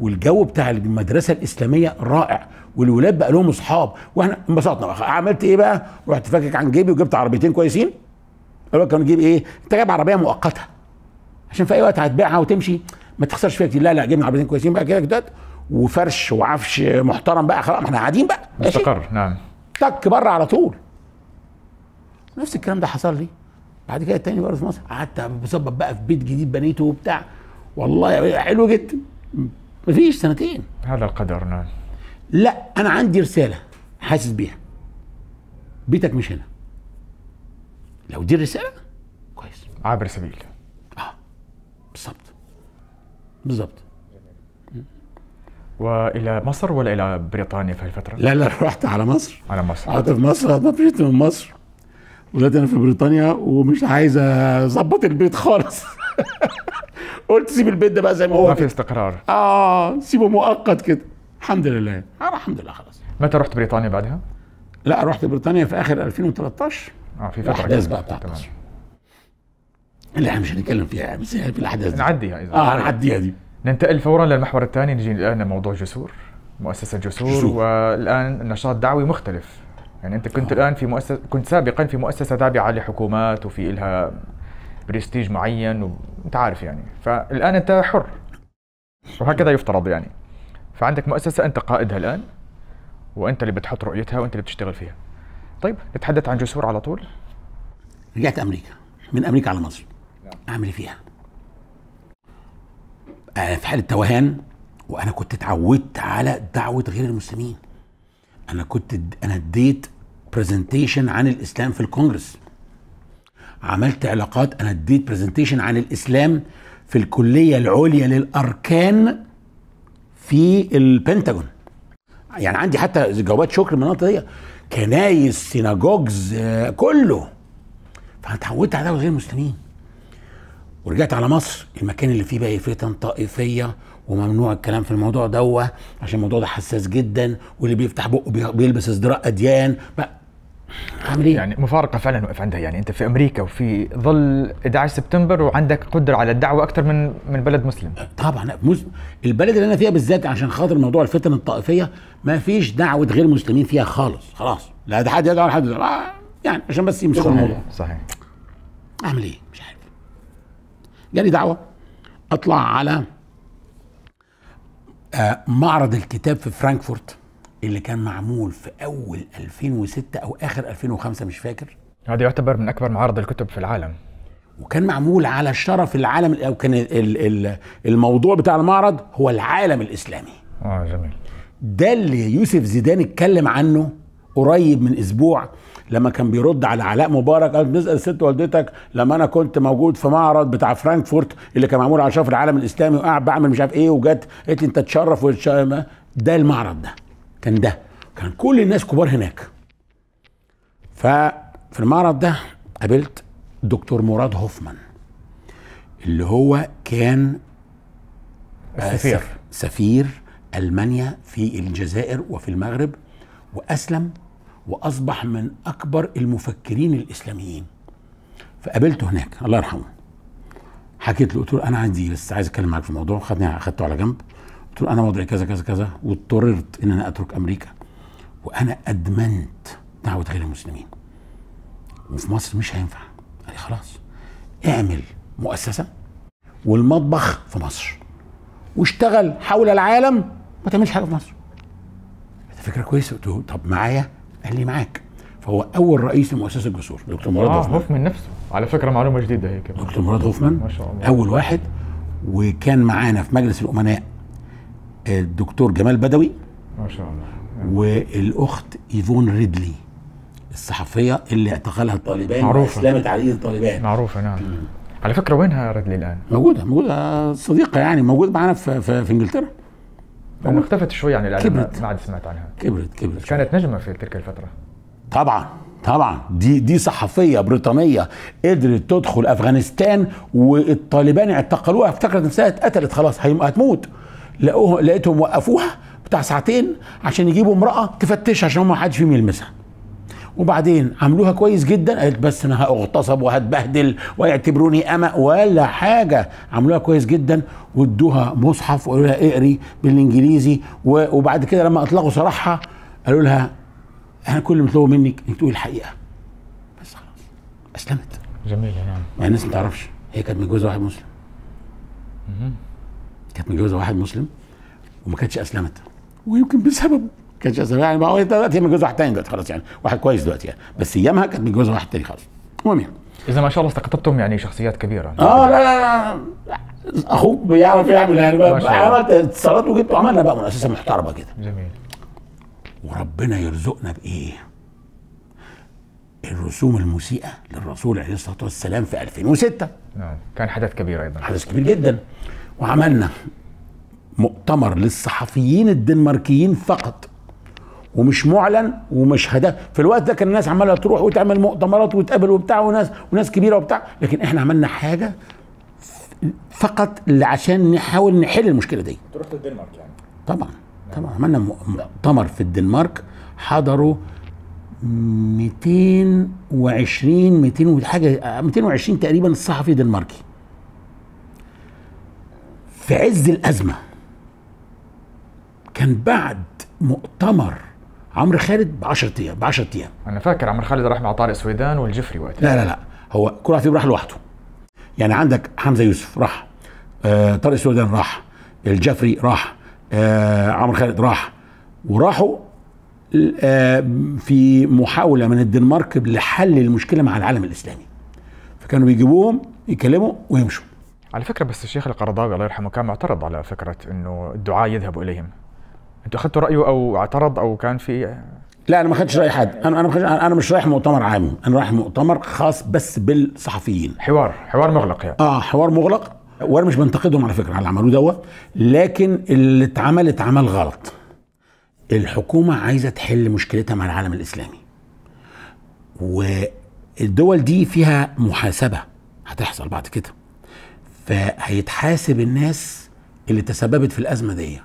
[SPEAKER 1] والجو بتاع المدرسه الاسلاميه رائع والولاد بقى لهم اصحاب واحنا انبسطنا عملت ايه بقى؟ رحت فاكك عن جيبي وجبت عربيتين كويسين قالوا كان جيب ايه؟ انت جايب عربيه مؤقته عشان في اي وقت هتبيعها وتمشي ما تخسرش فيها كتير لا لا جبنا عربيتين كويسين بقى كده جداد وفرش وعفش محترم بقى خلاص ما احنا قاعدين بقى مستقر نعم تك بره على طول نفس الكلام ده حصل لي بعد كده التاني بره في مصر قعدت بظبط بقى في بيت جديد بنيته وبتاع والله حلو جدا مفيش سنتين هذا القدر نعم لا انا عندي رساله حاسس بيها بيتك مش هنا لو دي الرساله كويس عابر سبيل اه بالظبط بالظبط
[SPEAKER 2] والى مصر ولا الى بريطانيا في هالفتره؟ لا لا رحت
[SPEAKER 1] على مصر على مصر قعدت في مصر مشيت من مصر ولاد انا في بريطانيا ومش عايز اظبط البيت خالص *laughs* قلت سيب البيت ده بقى زي ما هو ما في استقرار اه سيبه مؤقت كده الحمد لله آه، الحمد لله خلاص متى رحت بريطانيا بعدها؟ لا رحت بريطانيا في اخر 2013 اه في فتره الاحداث بقى بتاعت مصر اللي احنا مش هنتكلم فيها بس هي في الاحداث دي نعديها اذا اه هنعديها دي
[SPEAKER 2] ننتقل فورا للمحور الثاني نجي الان لموضوع جسور مؤسسه جسور, جسور. والان النشاط الدعوي مختلف يعني انت كنت الان في مؤسسه كنت سابقا في مؤسسه تابعه لحكومات وفي لها برستيج معين وانت عارف يعني فالان انت حر وهكذا يفترض يعني فعندك مؤسسه انت قائدها الان وانت اللي بتحط رؤيتها وانت اللي بتشتغل فيها طيب نتحدث عن جسور على طول رجعت امريكا
[SPEAKER 1] من امريكا على مصر نعم. اعمل فيها انا آه، في حاله توهان وانا كنت اتعودت على دعوه غير المسلمين انا كنت انا اديت برزنتيشن عن الاسلام في الكونجرس عملت علاقات انا اديت برزنتيشن عن الاسلام في الكليه العليا للاركان في البنتاجون يعني عندي حتى جوابات شكر من النقطه دي كنايس سيناجوجز آه، كله فانا اتعودت على دعوة غير المسلمين ورجعت على مصر المكان اللي فيه بقى فتن طائفيه وممنوع الكلام في الموضوع دوه عشان الموضوع ده حساس جدا واللي بيفتح بقه بيلبس ازدراء اديان عامل ايه؟ يعني مفارقه فعلا وقف عندها يعني انت في امريكا وفي ظل 11 سبتمبر وعندك قدره على الدعوه اكثر من من بلد مسلم أه، طبعا البلد اللي انا فيها بالذات عشان خاطر موضوع الفتن الطائفيه ما فيش دعوه غير مسلمين فيها خالص خلاص لا ده حد يدعو ولا حد يدعو آه، يعني عشان بس يمسكوا الموضوع صحيح اعمل ايه؟ مش عارف جالي دعوه اطلع على آه، معرض الكتاب في فرانكفورت اللي كان معمول في اول 2006 او اخر 2005 مش فاكر هذا يعتبر من اكبر معارض الكتب في العالم وكان معمول على شرف العالم او كان الموضوع بتاع المعرض هو العالم الاسلامي اه جميل ده اللي يوسف زيدان اتكلم عنه قريب من اسبوع لما كان بيرد على علاء مبارك قال بنسال ست والدتك لما انا كنت موجود في معرض بتاع فرانكفورت اللي كان معمول على شرف العالم الاسلامي وقاعد بعمل مش عارف ايه وجت قالت لي انت تشرف ده المعرض ده كان ده كان كل الناس كبار هناك ففي المعرض ده قابلت دكتور مراد هوفمان اللي هو كان آه، سفير سفير المانيا في الجزائر وفي المغرب واسلم واصبح من اكبر المفكرين الاسلاميين فقابلته هناك الله يرحمه حكيت له قلت له انا عندي بس عايز اتكلم معاك في الموضوع خدني اخدته على جنب قلت له انا وضعي كذا كذا كذا واضطررت ان انا اترك امريكا وانا ادمنت دعوه غير المسلمين وفي مصر مش هينفع قال لي خلاص اعمل مؤسسه والمطبخ في مصر واشتغل حول العالم ما تعملش حاجه في مصر فكره كويسه قلت له طب معايا قال لي معاك فهو اول رئيس لمؤسسه الجسور دكتور مراد آه هوفمان نفسه على فكره معلومه جديده هي دكتور مراد هوفمان ما شاء الله اول واحد وكان معانا في مجلس الامناء آه، الدكتور جمال بدوي ما شاء الله آه. والاخت ايفون ريدلي الصحفيه اللي اعتقلها الطالبان معروفه اسلمت على ايد الطالبان معروفه نعم على فكره وينها ريدلي الان؟ موجوده موجوده صديقه يعني موجوده معانا في, في, في انجلترا لانه اختفت شوي عن يعني الاعلام كبرت ما عاد سمعت عنها كبرت كبرت كانت نجمه
[SPEAKER 2] في تلك الفتره
[SPEAKER 1] طبعا طبعا دي دي صحفيه بريطانيه قدرت تدخل افغانستان والطالبان اعتقلوها افتكرت نفسها اتقتلت خلاص هتموت لقوه لقيتهم وقفوها بتاع ساعتين عشان يجيبوا امراه تفتش عشان ما حدش فيهم يلمسها وبعدين عملوها كويس جدا قالت بس انا هاغتصب وهتبهدل ويعتبروني اما ولا حاجه عملوها كويس جدا وادوها مصحف وقالوا لها اقري بالانجليزي وبعد كده لما اطلقوا سراحها قالوا لها احنا كل اللي مطلوب منك انك تقولي الحقيقه بس خلاص اسلمت جميل نعم يعني الناس ما تعرفش هي كانت متجوزه واحد مسلم كانت متجوزه واحد مسلم وما كانتش اسلمت ويمكن بسببه كانش يعني هو دلوقتي متجوز واحد تاني دلوقتي خلاص يعني واحد كويس دلوقتي يعني بس ايامها كانت متجوزه واحد تاني خالص المهم يعني
[SPEAKER 2] اذا ما شاء الله استقطبتم يعني شخصيات كبيره
[SPEAKER 1] اه لا لا, لا. اخوك بيعرف يعمل يعني عملت اتصالات وجبت وعملنا بقى مؤسسه محترمه كده جميل وربنا يرزقنا بايه؟ الرسوم المسيئه للرسول عليه الصلاه والسلام في 2006 نعم كان حدث كبير ايضا حدث كبير جدا وعملنا مؤتمر للصحفيين الدنماركيين فقط ومش معلن ومش هدف في الوقت ده كان الناس عماله تروح وتعمل مؤتمرات وتقابل وبتاع وناس وناس كبيره وبتاع لكن احنا عملنا حاجه فقط عشان نحاول نحل المشكله دي
[SPEAKER 2] تروح للدنمارك يعني
[SPEAKER 1] طبعا طبعا عملنا مؤتمر في الدنمارك حضروا 220 200 وحاجه 220 تقريبا صحفي دنماركي في عز الازمه كان بعد مؤتمر عمرو خالد
[SPEAKER 2] ب 10 ايام ب 10 ايام انا فاكر عمرو خالد راح مع طارق سويدان والجفري وقتها لا لا لا
[SPEAKER 1] هو كل واحد راح لوحده يعني عندك حمزه يوسف راح آه طارق سويدان راح الجفري راح آه عمرو خالد راح وراحوا آه في محاوله من الدنمارك لحل المشكله مع العالم الاسلامي فكانوا بيجيبوهم يكلموا ويمشوا
[SPEAKER 2] على فكره بس الشيخ القرضاوي الله يرحمه كان معترض على فكره
[SPEAKER 1] انه الدعاء يذهب اليهم انتوا اخذتوا رايه او اعترض او كان في ايه؟ لا انا ما اخذتش راي حد انا انا انا مش رايح مؤتمر عام انا رايح مؤتمر خاص بس بالصحفيين حوار حوار مغلق يعني اه حوار مغلق وانا مش بنتقدهم على فكره على اللي عملوه دوت لكن اللي اتعمل اتعمل غلط الحكومه عايزه تحل مشكلتها مع العالم الاسلامي والدول دي فيها محاسبه هتحصل بعد كده فهيتحاسب الناس اللي تسببت في الازمه دي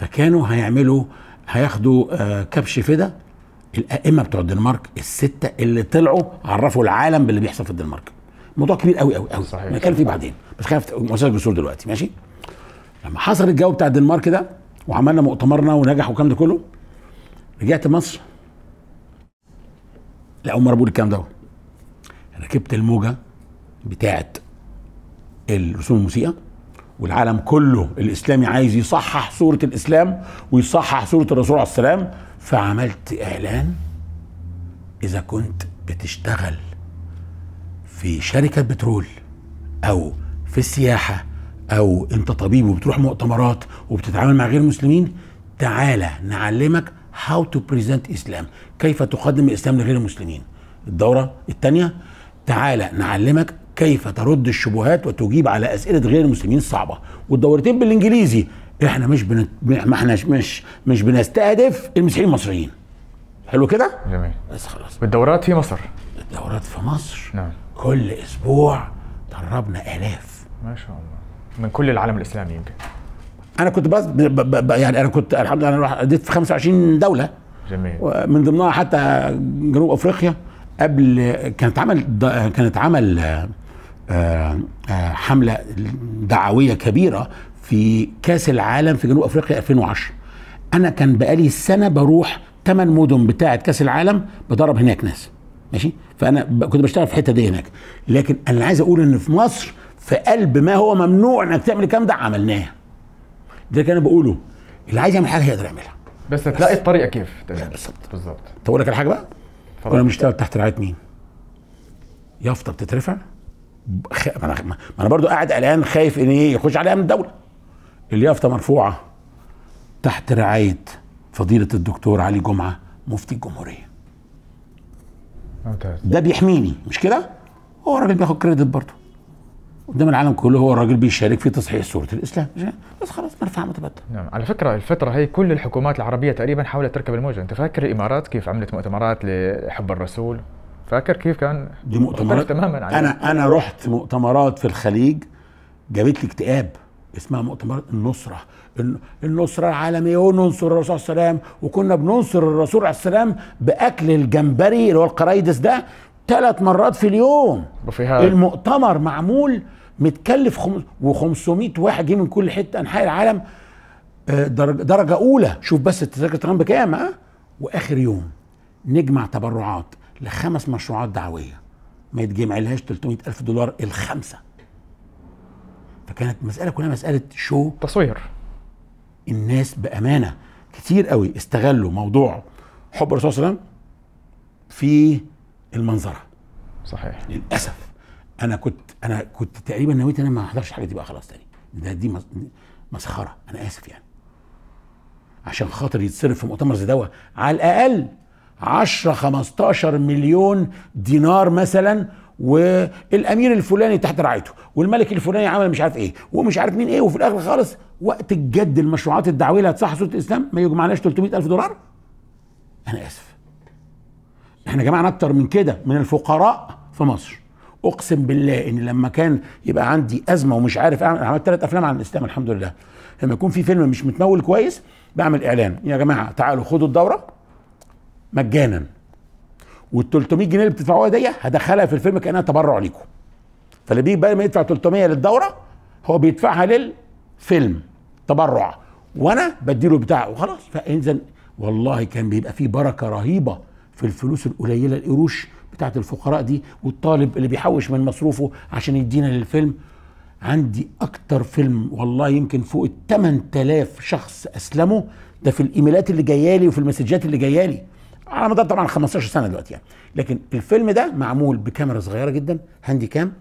[SPEAKER 1] فكانوا هيعملوا هياخدوا آه، كبش فدا الائمه بتوع الدنمارك السته اللي طلعوا عرفوا العالم باللي بيحصل في الدنمارك موضوع كبير قوي قوي قوي صحيح نتكلم فيه بعدين بس خايف مؤسسه الجسور دلوقتي ماشي لما حصل الجو بتاع الدنمارك ده وعملنا مؤتمرنا ونجح والكلام ده كله رجعت مصر لا اول مره بقول الكلام ده ركبت الموجه بتاعت الرسوم الموسيقى والعالم كله الاسلامي عايز يصحح صوره الاسلام ويصحح صوره الرسول عليه السلام فعملت اعلان اذا كنت بتشتغل في شركه بترول او في السياحه او انت طبيب وبتروح مؤتمرات وبتتعامل مع غير المسلمين تعالى نعلمك هاو تو بريزنت اسلام كيف تقدم الاسلام لغير المسلمين الدوره الثانيه تعالى نعلمك كيف ترد الشبهات وتجيب على اسئله غير المسلمين الصعبه والدورتين بالانجليزي احنا مش بنت... ما احنا مش مش بنستهدف المسيحيين المصريين حلو كده جميل بس خلاص والدورات في مصر الدورات في مصر نعم كل اسبوع دربنا الاف ما شاء الله من كل العالم الاسلامي يمكن انا كنت بس ب... ب... ب... يعني انا كنت الحمد لله انا اديت في 25 دوله جميل من ضمنها حتى جنوب افريقيا قبل كانت عمل كانت عمل آه، آه، حملة دعوية كبيرة في كاس العالم في جنوب افريقيا 2010 انا كان بقالي سنه بروح ثمان مدن بتاعه كاس العالم بدرب هناك ناس ماشي فانا كنت بشتغل في الحته دي هناك لكن انا عايز اقول ان في مصر في قلب ما هو ممنوع انك تعمل الكلام ده عملناه ده كان بقوله اللي عايز يعمل حاجه هيقدر يعملها بس هتلاقي الطريقه إيه؟ كيف طيب. بالظبط بالظبط طب اقول لك الحاجه بقى كنا بنشتغل تحت رعايه مين يافطه بتترفع خ... ما انا, ما أنا برضو قاعد قلقان خايف ان ايه يخش عليها من الدوله اليافطه مرفوعه تحت رعايه فضيله الدكتور علي جمعه مفتي الجمهوريه ده بيحميني مش كده هو الراجل بياخد كريدت برضه قدام العالم كله هو الراجل بيشارك في تصحيح صوره الاسلام بس خلاص مرفع متبدل
[SPEAKER 2] نعم على فكره الفتره هي كل الحكومات العربيه تقريبا حاولت تركب الموجه انت فاكر الامارات
[SPEAKER 1] كيف عملت مؤتمرات لحب الرسول فاكر كيف كان دي مؤتمرات تماما عليك. انا انا رحت مؤتمرات في الخليج جابت لي اكتئاب اسمها مؤتمرات النصره النصره العالميه وننصر الرسول صلى الله عليه وسلم وكنا بننصر الرسول عليه السلام باكل الجمبري اللي هو القرايدس ده ثلاث مرات في اليوم وفيها المؤتمر معمول متكلف و500 واحد جه من كل حته انحاء العالم آه، درجه درجه اولى شوف بس التذاكر ترامب بكام ها واخر يوم نجمع تبرعات لخمس مشروعات دعويه ما يتجمعلهاش 300 ألف دولار الخمسه فكانت مسألة كلها مسألة شو تصوير الناس بأمانة كتير قوي استغلوا موضوع حب الرسول صلى الله عليه وسلم في المنظرة صحيح للأسف أنا كنت أنا كنت تقريبا نويت أنا ما أحضرش الحاجات دي بقى خلاص تاني ده دي مسخرة أنا آسف يعني عشان خاطر يتصرف في مؤتمر زي دوت على الأقل 10 15 مليون دينار مثلا والامير الفلاني تحت رعايته والملك الفلاني عمل مش عارف ايه ومش عارف مين ايه وفي الاخر خالص وقت الجد المشروعات الدعويه اللي هتصحح صوره الاسلام ما يجمعناش 300 الف دولار انا اسف احنا جمعنا اكتر من كده من الفقراء في مصر اقسم بالله ان لما كان يبقى عندي ازمه ومش عارف اعمل عملت ثلاث افلام عن الاسلام الحمد لله لما يكون في فيلم مش متمول كويس بعمل اعلان يا جماعه تعالوا خدوا الدوره مجانا وال 300 جنيه اللي بتدفعوها دي هدخلها في الفيلم كانها تبرع ليكم فاللي بيجي بدل ما يدفع 300 للدوره هو بيدفعها للفيلم تبرع وانا بديله بتاعه وخلاص فاذا والله كان بيبقى فيه بركه رهيبه في الفلوس القليله القروش بتاعت الفقراء دي والطالب اللي بيحوش من مصروفه عشان يدينا للفيلم عندي اكتر فيلم والله يمكن فوق ال 8000 شخص اسلموا ده في الايميلات اللي جايه لي وفي المسجات اللي جايه لي على مدار طبعا 15 سنه دلوقتي يعني لكن الفيلم ده معمول بكاميرا صغيره جدا هاندي كام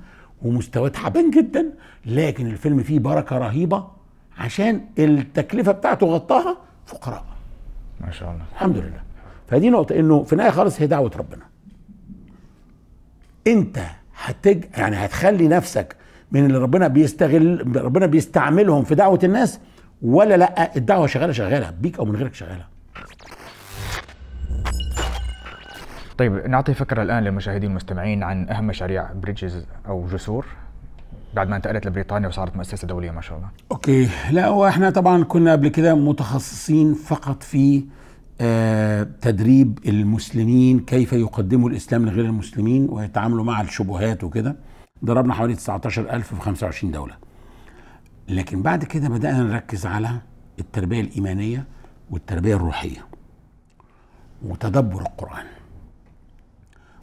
[SPEAKER 1] ومستواه تعبان جدا لكن الفيلم فيه بركه رهيبه عشان التكلفه بتاعته غطاها فقراء ما شاء الله الحمد لله فدي نقطه انه في النهايه خالص هي دعوه ربنا انت هتج يعني هتخلي نفسك من اللي ربنا بيستغل ربنا بيستعملهم في دعوه الناس ولا لا الدعوه شغاله شغاله بيك او من غيرك شغاله
[SPEAKER 2] طيب نعطي فكره الان للمشاهدين المستمعين عن اهم مشاريع بريدجز او جسور بعد ما انتقلت لبريطانيا وصارت مؤسسه دوليه ما شاء الله.
[SPEAKER 1] اوكي، لا هو احنا طبعا كنا قبل كده متخصصين فقط في آه تدريب المسلمين كيف يقدموا الاسلام لغير المسلمين ويتعاملوا مع الشبهات وكده. ضربنا حوالي 19000 في 25 دوله. لكن بعد كده بدانا نركز على التربيه الايمانيه والتربيه الروحيه. وتدبر القران.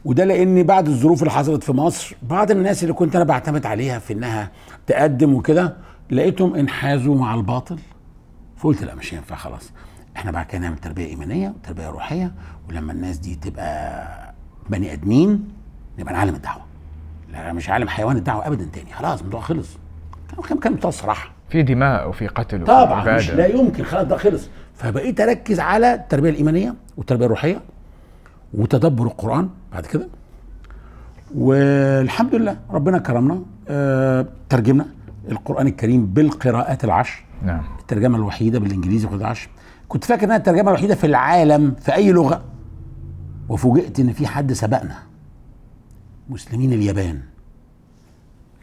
[SPEAKER 1] وده لان بعد الظروف اللي حصلت في مصر بعض الناس اللي كنت انا بعتمد عليها في انها تقدم وكده لقيتهم انحازوا مع الباطل فقلت لا مش هينفع خلاص احنا بعد كده نعمل تربيه ايمانيه وتربيه روحيه ولما الناس دي تبقى بني ادمين نبقى نعلم الدعوه لا انا مش عالم حيوان الدعوه ابدا تاني خلاص الموضوع خلص كان كان صراحه في دماء وفي قتل وفي طبعا مش لا يمكن خلاص ده خلص فبقيت اركز على التربيه الايمانيه والتربيه الروحيه وتدبر القران بعد كده والحمد لله ربنا كرمنا آه، ترجمنا القران الكريم بالقراءات العشر نعم الترجمه الوحيده بالانجليزي قراءات العشر كنت فاكر انها الترجمه الوحيده في العالم في اي لغه وفوجئت ان في حد سبقنا مسلمين اليابان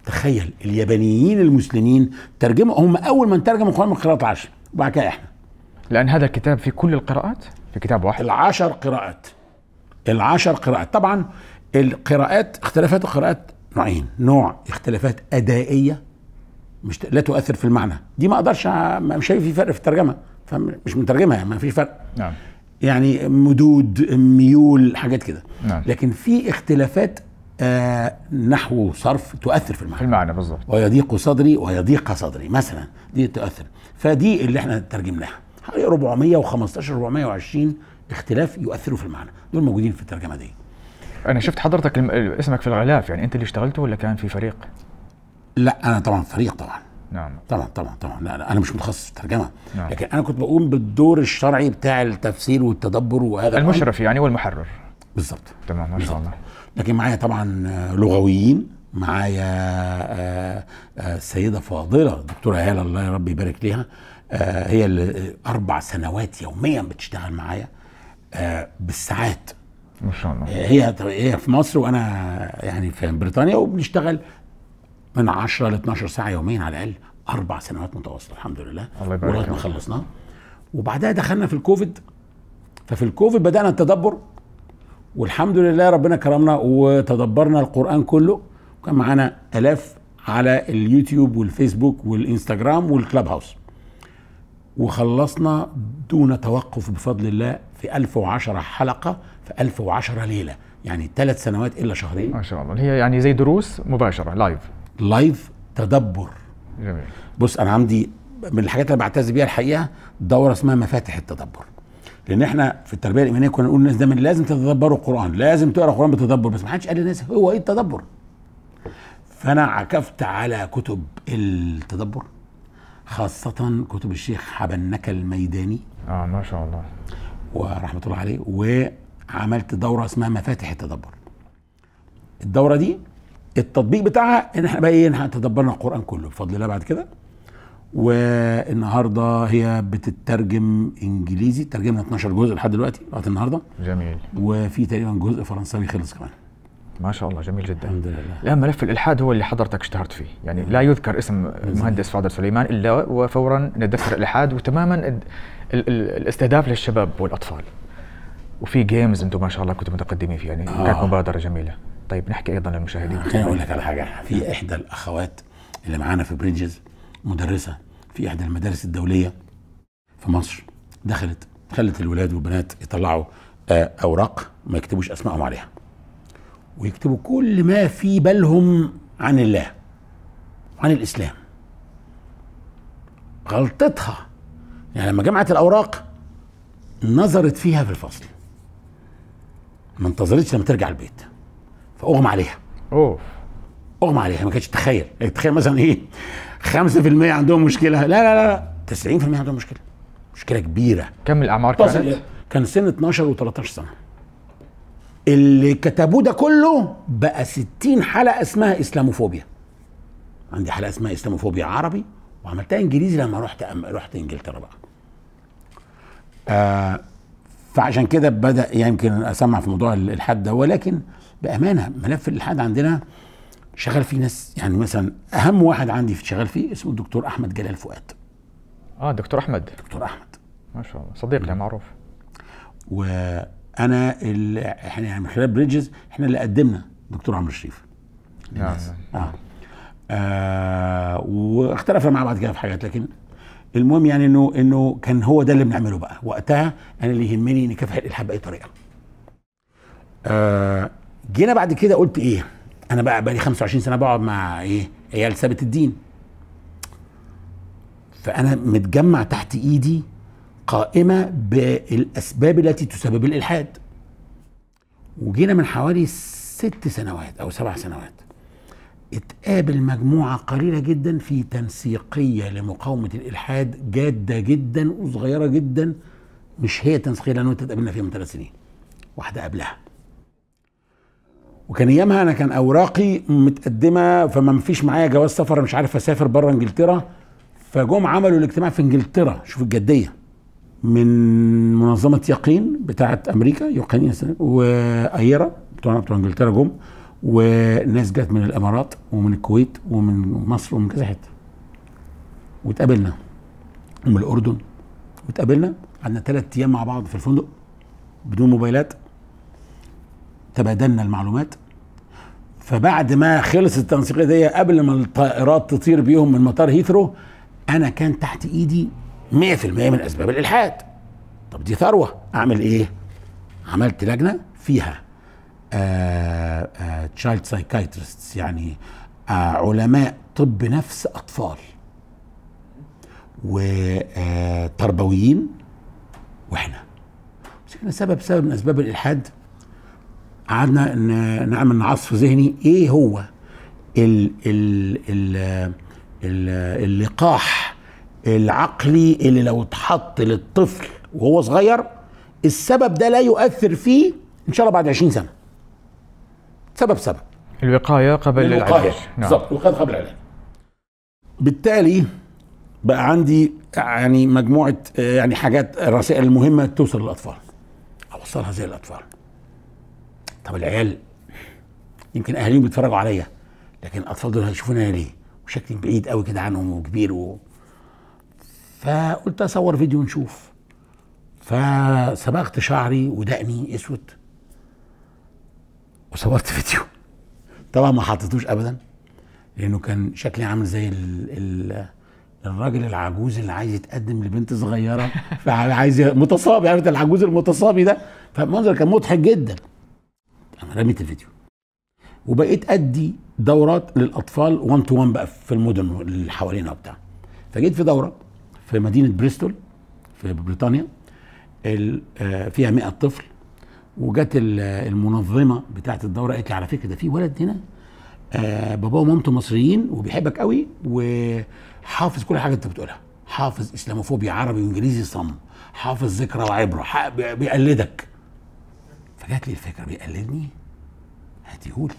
[SPEAKER 1] تخيل اليابانيين المسلمين ترجموا هم اول من ترجموا القران من قراءات العشر وبعد كده احنا لان هذا الكتاب في كل القراءات في كتاب واحد العشر قراءات العشر قراءات طبعا القراءات اختلافات القراءات نوعين نوع اختلافات أدائية مش لا تؤثر في المعنى دي ما اقدرش مش شايف في فرق في الترجمه فمش مترجمها يعني ما فيش فرق نعم. يعني مدود ميول حاجات كده نعم. لكن في اختلافات آه نحو صرف تؤثر في المعنى في المعنى بالظبط ويضيق صدري ويضيق صدري مثلا دي تؤثر فدي اللي احنا ترجمناها حوالي 415 420 اختلاف يؤثروا في المعنى دول موجودين في الترجمه دي انا شفت حضرتك اسمك في الغلاف يعني انت اللي اشتغلته ولا كان في فريق لا انا طبعا فريق طبعا نعم طبعا طبعا طبعا لا لا انا مش متخصص في الترجمه نعم. لكن انا كنت بقوم بالدور الشرعي بتاع التفسير والتدبر وهذا المشرف يعني والمحرر بالظبط تمام ما شاء الله لكن معايا طبعا آه، لغويين معايا السيده آه، آه، فاضله الدكتوره هاله الله يا رب يبارك ليها هي اللي اربع سنوات يوميا بتشتغل معايا آه، بالساعات ما شاء الله آه، هي هي في مصر وانا يعني في بريطانيا وبنشتغل من 10 ل 12 ساعه يوميا على الاقل اربع سنوات متواصله الحمد لله الله يبارك ما خلصنا وبعدها دخلنا في الكوفيد ففي الكوفيد بدانا التدبر والحمد لله ربنا كرمنا وتدبرنا القران كله وكان معانا الاف على اليوتيوب والفيسبوك والانستغرام والكلاب هاوس وخلصنا دون توقف بفضل الله في 1010 حلقه في 1010 ليله يعني ثلاث سنوات الا شهرين ما شاء الله هي يعني زي دروس مباشره لايف لايف تدبر جميل بص انا عندي من الحاجات اللي بعتز بيها الحقيقه دوره اسمها مفاتح التدبر لان احنا في التربيه الايمانيه كنا نقول للناس دايما لازم تتدبروا القران لازم تقرا القران بتدبر بس ما حدش قال للناس هو ايه التدبر فانا عكفت على كتب التدبر خاصه كتب الشيخ حبنك الميداني اه ما شاء الله ورحمه الله عليه وعملت دوره اسمها مفاتح التدبر الدوره دي التطبيق بتاعها ان احنا بقى ايه احنا تدبرنا القران كله بفضل الله بعد كده والنهارده هي بتترجم انجليزي ترجمنا 12 جزء لحد دلوقتي لغايه النهارده جميل وفي تقريبا جزء فرنساوي خلص كمان
[SPEAKER 2] ما شاء الله جميل جدا الحمد
[SPEAKER 1] لله ملف الالحاد
[SPEAKER 2] هو اللي حضرتك اشتهرت فيه يعني لا يذكر اسم المهندس فاضل سليمان الا وفورا ندثر الالحاد وتماما الاستهداف للشباب والاطفال وفي جيمز
[SPEAKER 1] انتم ما شاء الله كنتم متقدمين فيها يعني كانت آه. مبادره جميله طيب نحكي ايضا للمشاهدين آه. خليني اقول لك على حاجه في احدى الاخوات اللي معانا في برينجز مدرسه في احدى المدارس الدوليه في مصر دخلت خلت الولاد والبنات يطلعوا آه اوراق ما يكتبوش اسمائهم عليها ويكتبوا كل ما في بالهم عن الله عن الاسلام غلطتها يعني لما جمعت الاوراق نظرت فيها في الفصل ما انتظرتش لما ترجع البيت فاغمى عليها اوه اغمى عليها ما كانتش تتخيل يعني تخيل مثلا ايه 5% عندهم مشكله لا لا لا 90% عندهم مشكله مشكله كبيره كم الاعمار كانت؟ كان سن 12 و13 سنه اللي كتبوه ده كله بقى 60 حلقه اسمها اسلاموفوبيا عندي حلقه اسمها اسلاموفوبيا عربي وعملتها انجليزي لما رحت أم... رحت انجلترا بقى آه فعشان كده بدا يمكن اسمع في موضوع الالحاد ده ولكن بامانه ملف الالحاد عندنا شغال فيه ناس يعني مثلا اهم واحد عندي في شغال فيه اسمه الدكتور احمد جلال فؤاد اه دكتور احمد دكتور احمد ما شاء الله صديقي معروف وانا اللي احنا يعني من خلال بريدجز احنا اللي قدمنا دكتور عمرو شريف سلام نعم. آه. آه. واختلفنا مع بعض كده في حاجات لكن المهم يعني انه انه كان هو ده اللي بنعمله بقى وقتها انا اللي يهمني ان كافح الالحاد باي طريقه آه جينا بعد كده قلت ايه انا بقى بقى لي 25 سنه بقعد مع ايه عيال ثابت الدين فانا متجمع تحت ايدي قائمه بالاسباب التي تسبب الالحاد وجينا من حوالي ست سنوات او سبع سنوات اتقابل مجموعة قليلة جدا في تنسيقية لمقاومة الإلحاد جادة جدا وصغيرة جدا مش هي تنسيقية أنت اتقابلنا فيها من ثلاث سنين واحدة قبلها وكان ايامها انا كان اوراقي متقدمه فما فيش معايا جواز سفر مش عارف اسافر بره انجلترا فجم عملوا الاجتماع في انجلترا شوف الجديه من منظمه يقين بتاعه امريكا يقين وايرا بتوع بتوع انجلترا جم وناس جت من الامارات ومن الكويت ومن مصر ومن كذا حته واتقابلنا ومن الاردن واتقابلنا قعدنا ثلاث ايام مع بعض في الفندق بدون موبايلات تبادلنا المعلومات فبعد ما خلصت التنسيقيه دي قبل ما الطائرات تطير بيهم من مطار هيثرو انا كان تحت ايدي 100% من اسباب الالحاد طب دي ثروه اعمل ايه عملت لجنه فيها تشايلد آه، سايكايترستس آه، يعني آه، علماء طب نفس اطفال وتربويين واحنا كان سبب سبب من اسباب الالحاد قعدنا نعمل عصف ذهني ايه هو الـ الـ الـ الـ اللقاح العقلي اللي لو اتحط للطفل وهو صغير السبب ده لا يؤثر فيه ان شاء الله بعد 20 سنه سبب سبب
[SPEAKER 2] الوقايه قبل الوقايه بالضبط نعم.
[SPEAKER 1] الوقايه قبل العلاج بالتالي بقى عندي يعني مجموعه آه، يعني حاجات الرسائل المهمه توصل للاطفال اوصلها زي الاطفال طب العيال يمكن اهاليهم بيتفرجوا عليا لكن الاطفال دول هيشوفوني ليه وشكلي بعيد قوي كده عنهم وكبير و... فقلت اصور فيديو نشوف فصبغت شعري ودقني اسود وصورت فيديو طبعا ما حطيتوش ابدا لانه كان شكلي عامل زي الـ الـ الراجل العجوز اللي عايز يتقدم لبنت صغيره *laughs* فعايز متصابي عارف العجوز المتصابي ده فالمنظر كان مضحك جدا انا رميت الفيديو وبقيت ادي دورات للاطفال 1 تو 1 بقى في المدن اللي حوالينا وبتاع فجيت في دوره في مدينه بريستول في بريطانيا آه، فيها 100 طفل وجت المنظمه بتاعه الدوره قالت لي على فكره ده في ولد هنا آه باباه ومامته مصريين وبيحبك قوي وحافظ كل حاجه انت بتقولها حافظ اسلاموفوبيا عربي وانجليزي صم حافظ ذكرى وعبره بيقلدك فجات لي الفكره بيقلدني هاتيهولي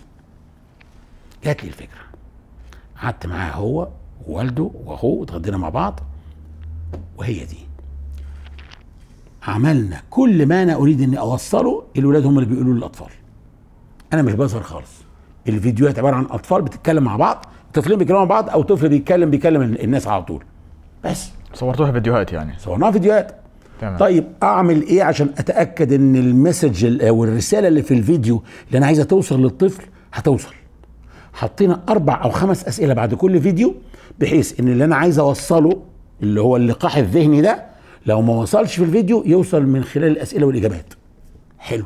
[SPEAKER 1] جات لي الفكره قعدت معاه هو ووالده واخوه اتغدينا مع بعض وهي دي عملنا كل ما انا اريد اني اوصله الولاد هم اللي بيقولوا للاطفال انا مش بظهر خالص الفيديوهات عباره عن اطفال بتتكلم مع بعض طفلين بيتكلموا مع بعض او طفل بيتكلم بيكلم الناس على طول بس صورتوها فيديوهات يعني صورناها فيديوهات تمام. طيب اعمل ايه عشان اتاكد ان المسج او الرساله اللي في الفيديو اللي انا عايزه توصل للطفل هتوصل حطينا اربع او خمس اسئله بعد كل فيديو بحيث ان اللي انا عايز اوصله اللي هو اللقاح الذهني ده لو ما وصلش في الفيديو يوصل من خلال الاسئله والاجابات حلو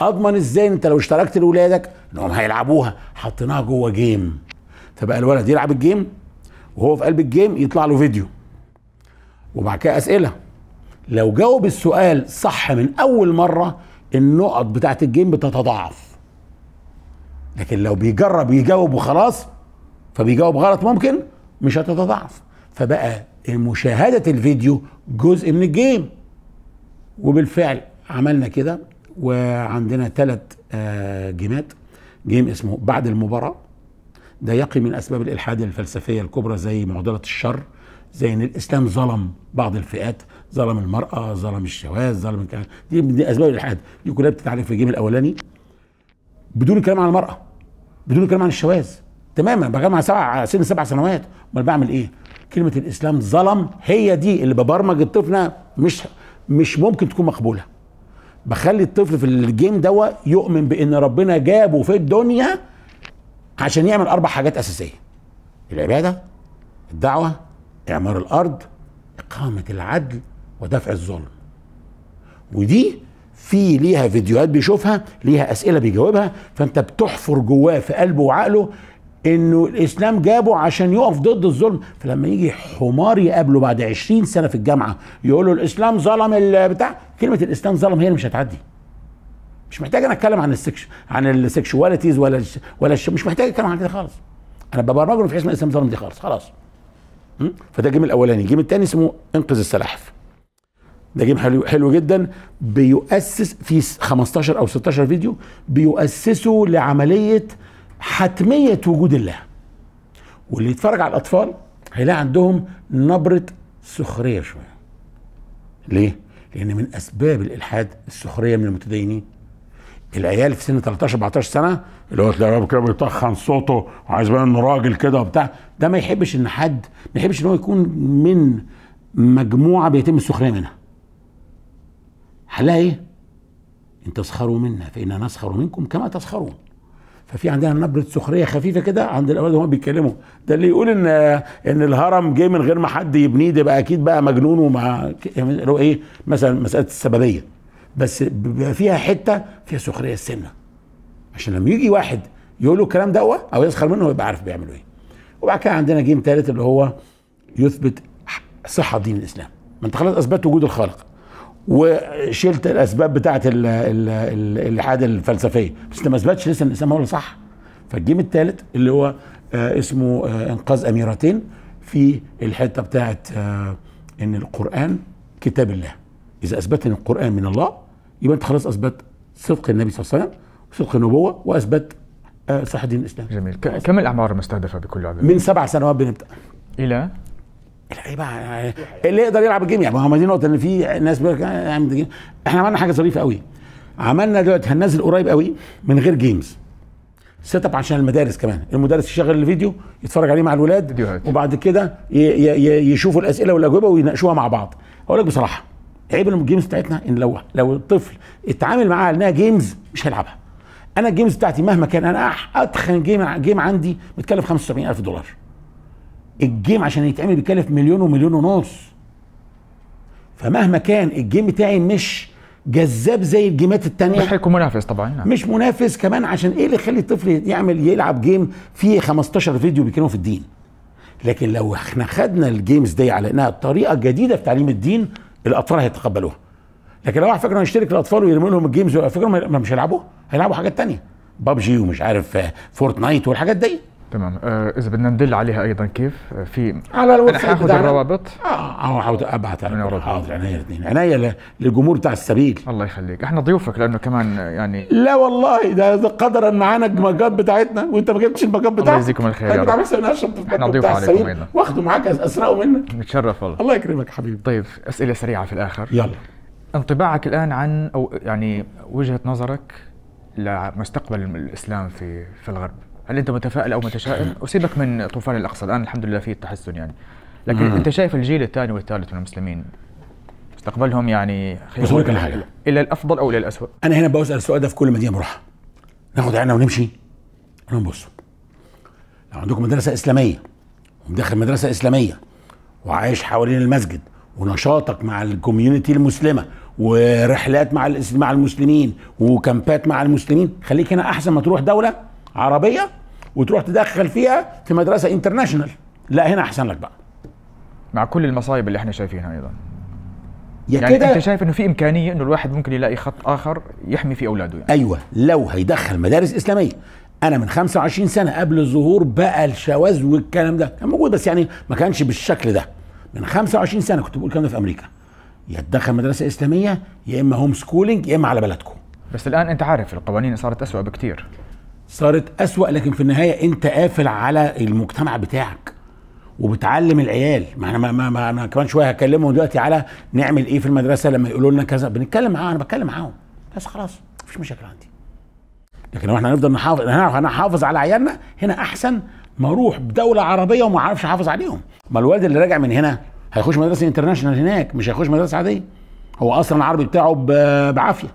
[SPEAKER 1] اضمن ازاي انت لو اشتركت لاولادك انهم هيلعبوها حطيناها جوه جيم فبقى الولد يلعب الجيم وهو في قلب الجيم يطلع له فيديو وبعد كده اسئله لو جاوب السؤال صح من اول مره النقط بتاعت الجيم بتتضاعف لكن لو بيجرب يجاوب وخلاص فبيجاوب غلط ممكن مش هتتضاعف فبقى مشاهدة الفيديو جزء من الجيم وبالفعل عملنا كده وعندنا ثلاث آه، جيمات جيم اسمه بعد المباراة ده يقي من أسباب الإلحاد الفلسفية الكبرى زي معضلة الشر زي ان الاسلام ظلم بعض الفئات ظلم المراه ظلم الشواذ ظلم الكلام دي من اسباب الالحاد دي كلها بتتعرف في الجيم الاولاني بدون الكلام عن المراه بدون الكلام عن الشواذ تماما بجمع سبع سن سبع سنوات امال بعمل ايه؟ كلمه الاسلام ظلم هي دي اللي ببرمج الطفل مش مش ممكن تكون مقبوله بخلي الطفل في الجيم دوا يؤمن بان ربنا جابه في الدنيا عشان يعمل اربع حاجات اساسيه العباده الدعوه اعمار الارض اقامه العدل ودفع الظلم ودي في ليها فيديوهات بيشوفها ليها اسئله بيجاوبها فانت بتحفر جواه في قلبه وعقله انه الاسلام جابه عشان يقف ضد الظلم فلما يجي حمار يقابله بعد 20 سنه في الجامعه يقول له الاسلام ظلم بتاع كلمه الاسلام ظلم هي اللي مش هتعدي مش محتاج انا اتكلم عن السكش عن السكشواليتيز ولا ولا مش محتاج اتكلم عن كده خالص انا ببرمجه في حسن الاسلام ظلم دي خالص خلاص فده جيم الاولاني الجيم الثاني اسمه انقذ السلاحف ده جيم حلو حلو جدا بيؤسس في 15 او 16 فيديو بيؤسسوا لعمليه حتميه وجود الله واللي يتفرج على الاطفال هيلاقي عندهم نبره سخريه شويه ليه لان من اسباب الالحاد السخريه من المتدينين العيال في سن 13 14 سنه اللي هو تلاقيه كده بيطخن صوته وعايز يبان انه راجل كده وبتاع ده ما يحبش ان حد ما يحبش ان هو يكون من مجموعه بيتم السخريه منها حلها ايه؟ ان تسخروا منا فإنا نسخر منكم كما تسخرون ففي عندنا نبره سخريه خفيفه كده عند الاولاد وهم بيتكلموا ده اللي يقول ان ان الهرم جه من غير ما حد يبنيه ده بقى اكيد بقى مجنون ومع يعني لو ايه مثلا مساله السببيه بس بيبقى فيها حته فيها سخريه السنه عشان لما يجي واحد يقول له الكلام ده او يسخر منه يبقى عارف بيعملوا ايه وبعد كده عندنا جيم ثالث اللي هو يثبت صحه دين الاسلام ما انت خلاص اثبت وجود الخالق وشلت الاسباب بتاعه الالحاد الفلسفيه بس انت ما اثبتش لسه ان الاسلام هو اللي صح فالجيم الثالث اللي هو آه اسمه آه انقاذ اميرتين في الحته بتاعه آه ان القران كتاب الله اذا اثبت ان القران من الله يبقى انت خلاص اثبت صدق النبي صلى الله عليه وسلم صدق النبوه واثبت آه، صحه دين الاسلام جميل كم الاعمار المستهدفه بكل عدد؟ من سبع سنوات بنبدا الى اللعيبه آه، اللي يقدر يلعب الجيم يعني ما هو دي نقطه ان في ناس آه، احنا عملنا حاجه ظريفه قوي عملنا دلوقتي هننزل قريب قوي من غير جيمز سيت اب عشان المدارس كمان المدرس يشغل الفيديو يتفرج عليه مع الولاد وبعد كده يشوفوا الاسئله والاجوبه ويناقشوها مع بعض اقول لك بصراحه عيب الجيمز بتاعتنا ان لو لو الطفل اتعامل معاها انها جيمز مش هيلعبها انا الجيمز بتاعتي مهما كان انا اتخن جيم جيم عندي متكلف 75000 دولار الجيم عشان يتعمل بيكلف مليون ومليون ونص فمهما كان الجيم بتاعي مش جذاب زي الجيمات التانية مش هيكون منافس طبعا نعم. مش منافس كمان عشان ايه اللي يخلي الطفل يعمل يلعب جيم فيه 15 فيديو بيتكلموا في الدين لكن لو احنا خدنا الجيمز دي على انها طريقه جديده في تعليم الدين الاطفال هيتقبلوها لكن لو واحد فاكر انه يشترك الاطفال ويرمي لهم الجيمز فاكرهم مش هيلعبوا هيلعبوا حاجات تانية بابجي ومش عارف آه، فورتنايت والحاجات دي تمام آه اذا بدنا ندل عليها ايضا كيف آه، في على الويب انا هاخذ الروابط اه اه ابعت
[SPEAKER 2] على حاضر عينيا الاثنين عينيا للجمهور بتاع السبيل الله يخليك احنا ضيوفك لانه كمان آه، يعني
[SPEAKER 1] لا والله ده قدرا معانا المجات بتاعتنا وانت ما جبتش المجات بتاعتك الله يجزيكم الخير يا طيب، رب احنا ضيوف عليكم ايضا واخده معاك اسرقه منك
[SPEAKER 2] نتشرف والله الله يكرمك حبيبي طيب اسئله سريعه في الاخر يلا انطباعك الان عن او يعني وجهه نظرك لمستقبل الاسلام في في الغرب هل انت متفائل او متشائم؟ وسيبك أه. من طوفان الاقصى الان الحمد لله في تحسن يعني لكن أه. انت شايف الجيل الثاني والثالث من المسلمين
[SPEAKER 1] مستقبلهم يعني بس اقول لك حاجه
[SPEAKER 2] الى الافضل او الى الاسوء
[SPEAKER 1] انا هنا بسال السؤال ده في كل مدينه بروحها ناخد عيننا ونمشي انا بصوا لو عندكم مدرسه اسلاميه ومدخل مدرسه اسلاميه وعايش حوالين المسجد ونشاطك مع الكوميونتي المسلمه ورحلات مع مع المسلمين وكامبات مع المسلمين خليك هنا احسن ما تروح دوله عربيه وتروح تدخل فيها في مدرسه انترناشونال لا هنا احسن لك بقى مع كل المصايب اللي احنا شايفينها ايضا يا يعني كده انت شايف انه في امكانيه انه الواحد ممكن يلاقي خط اخر يحمي فيه اولاده يعني. ايوه لو هيدخل مدارس اسلاميه انا من 25 سنه قبل الظهور بقى الشواذ والكلام ده كان موجود بس يعني ما كانش بالشكل ده من 25 سنه كنت بقول الكلام ده في امريكا يا تدخل مدرسه اسلاميه يا اما هوم سكولينج يا اما على بلدكم بس الان انت عارف القوانين صارت اسوء بكتير صارت أسوأ لكن في النهاية أنت قافل على المجتمع بتاعك وبتعلم العيال ما انا ما, ما, ما كمان شويه هكلمهم دلوقتي على نعمل ايه في المدرسه لما يقولوا لنا كذا بنتكلم معاهم انا بتكلم معاهم بس خلاص مفيش مشاكل عندي لكن لو احنا هنفضل نحافظ هنعرف هنحافظ على عيالنا هنا احسن ما اروح بدوله عربيه وما اعرفش احافظ عليهم ما الوالد اللي راجع من هنا هيخش مدرسه انترناشونال هناك مش هيخش مدرسه عاديه هو اصلا العربي بتاعه بعافيه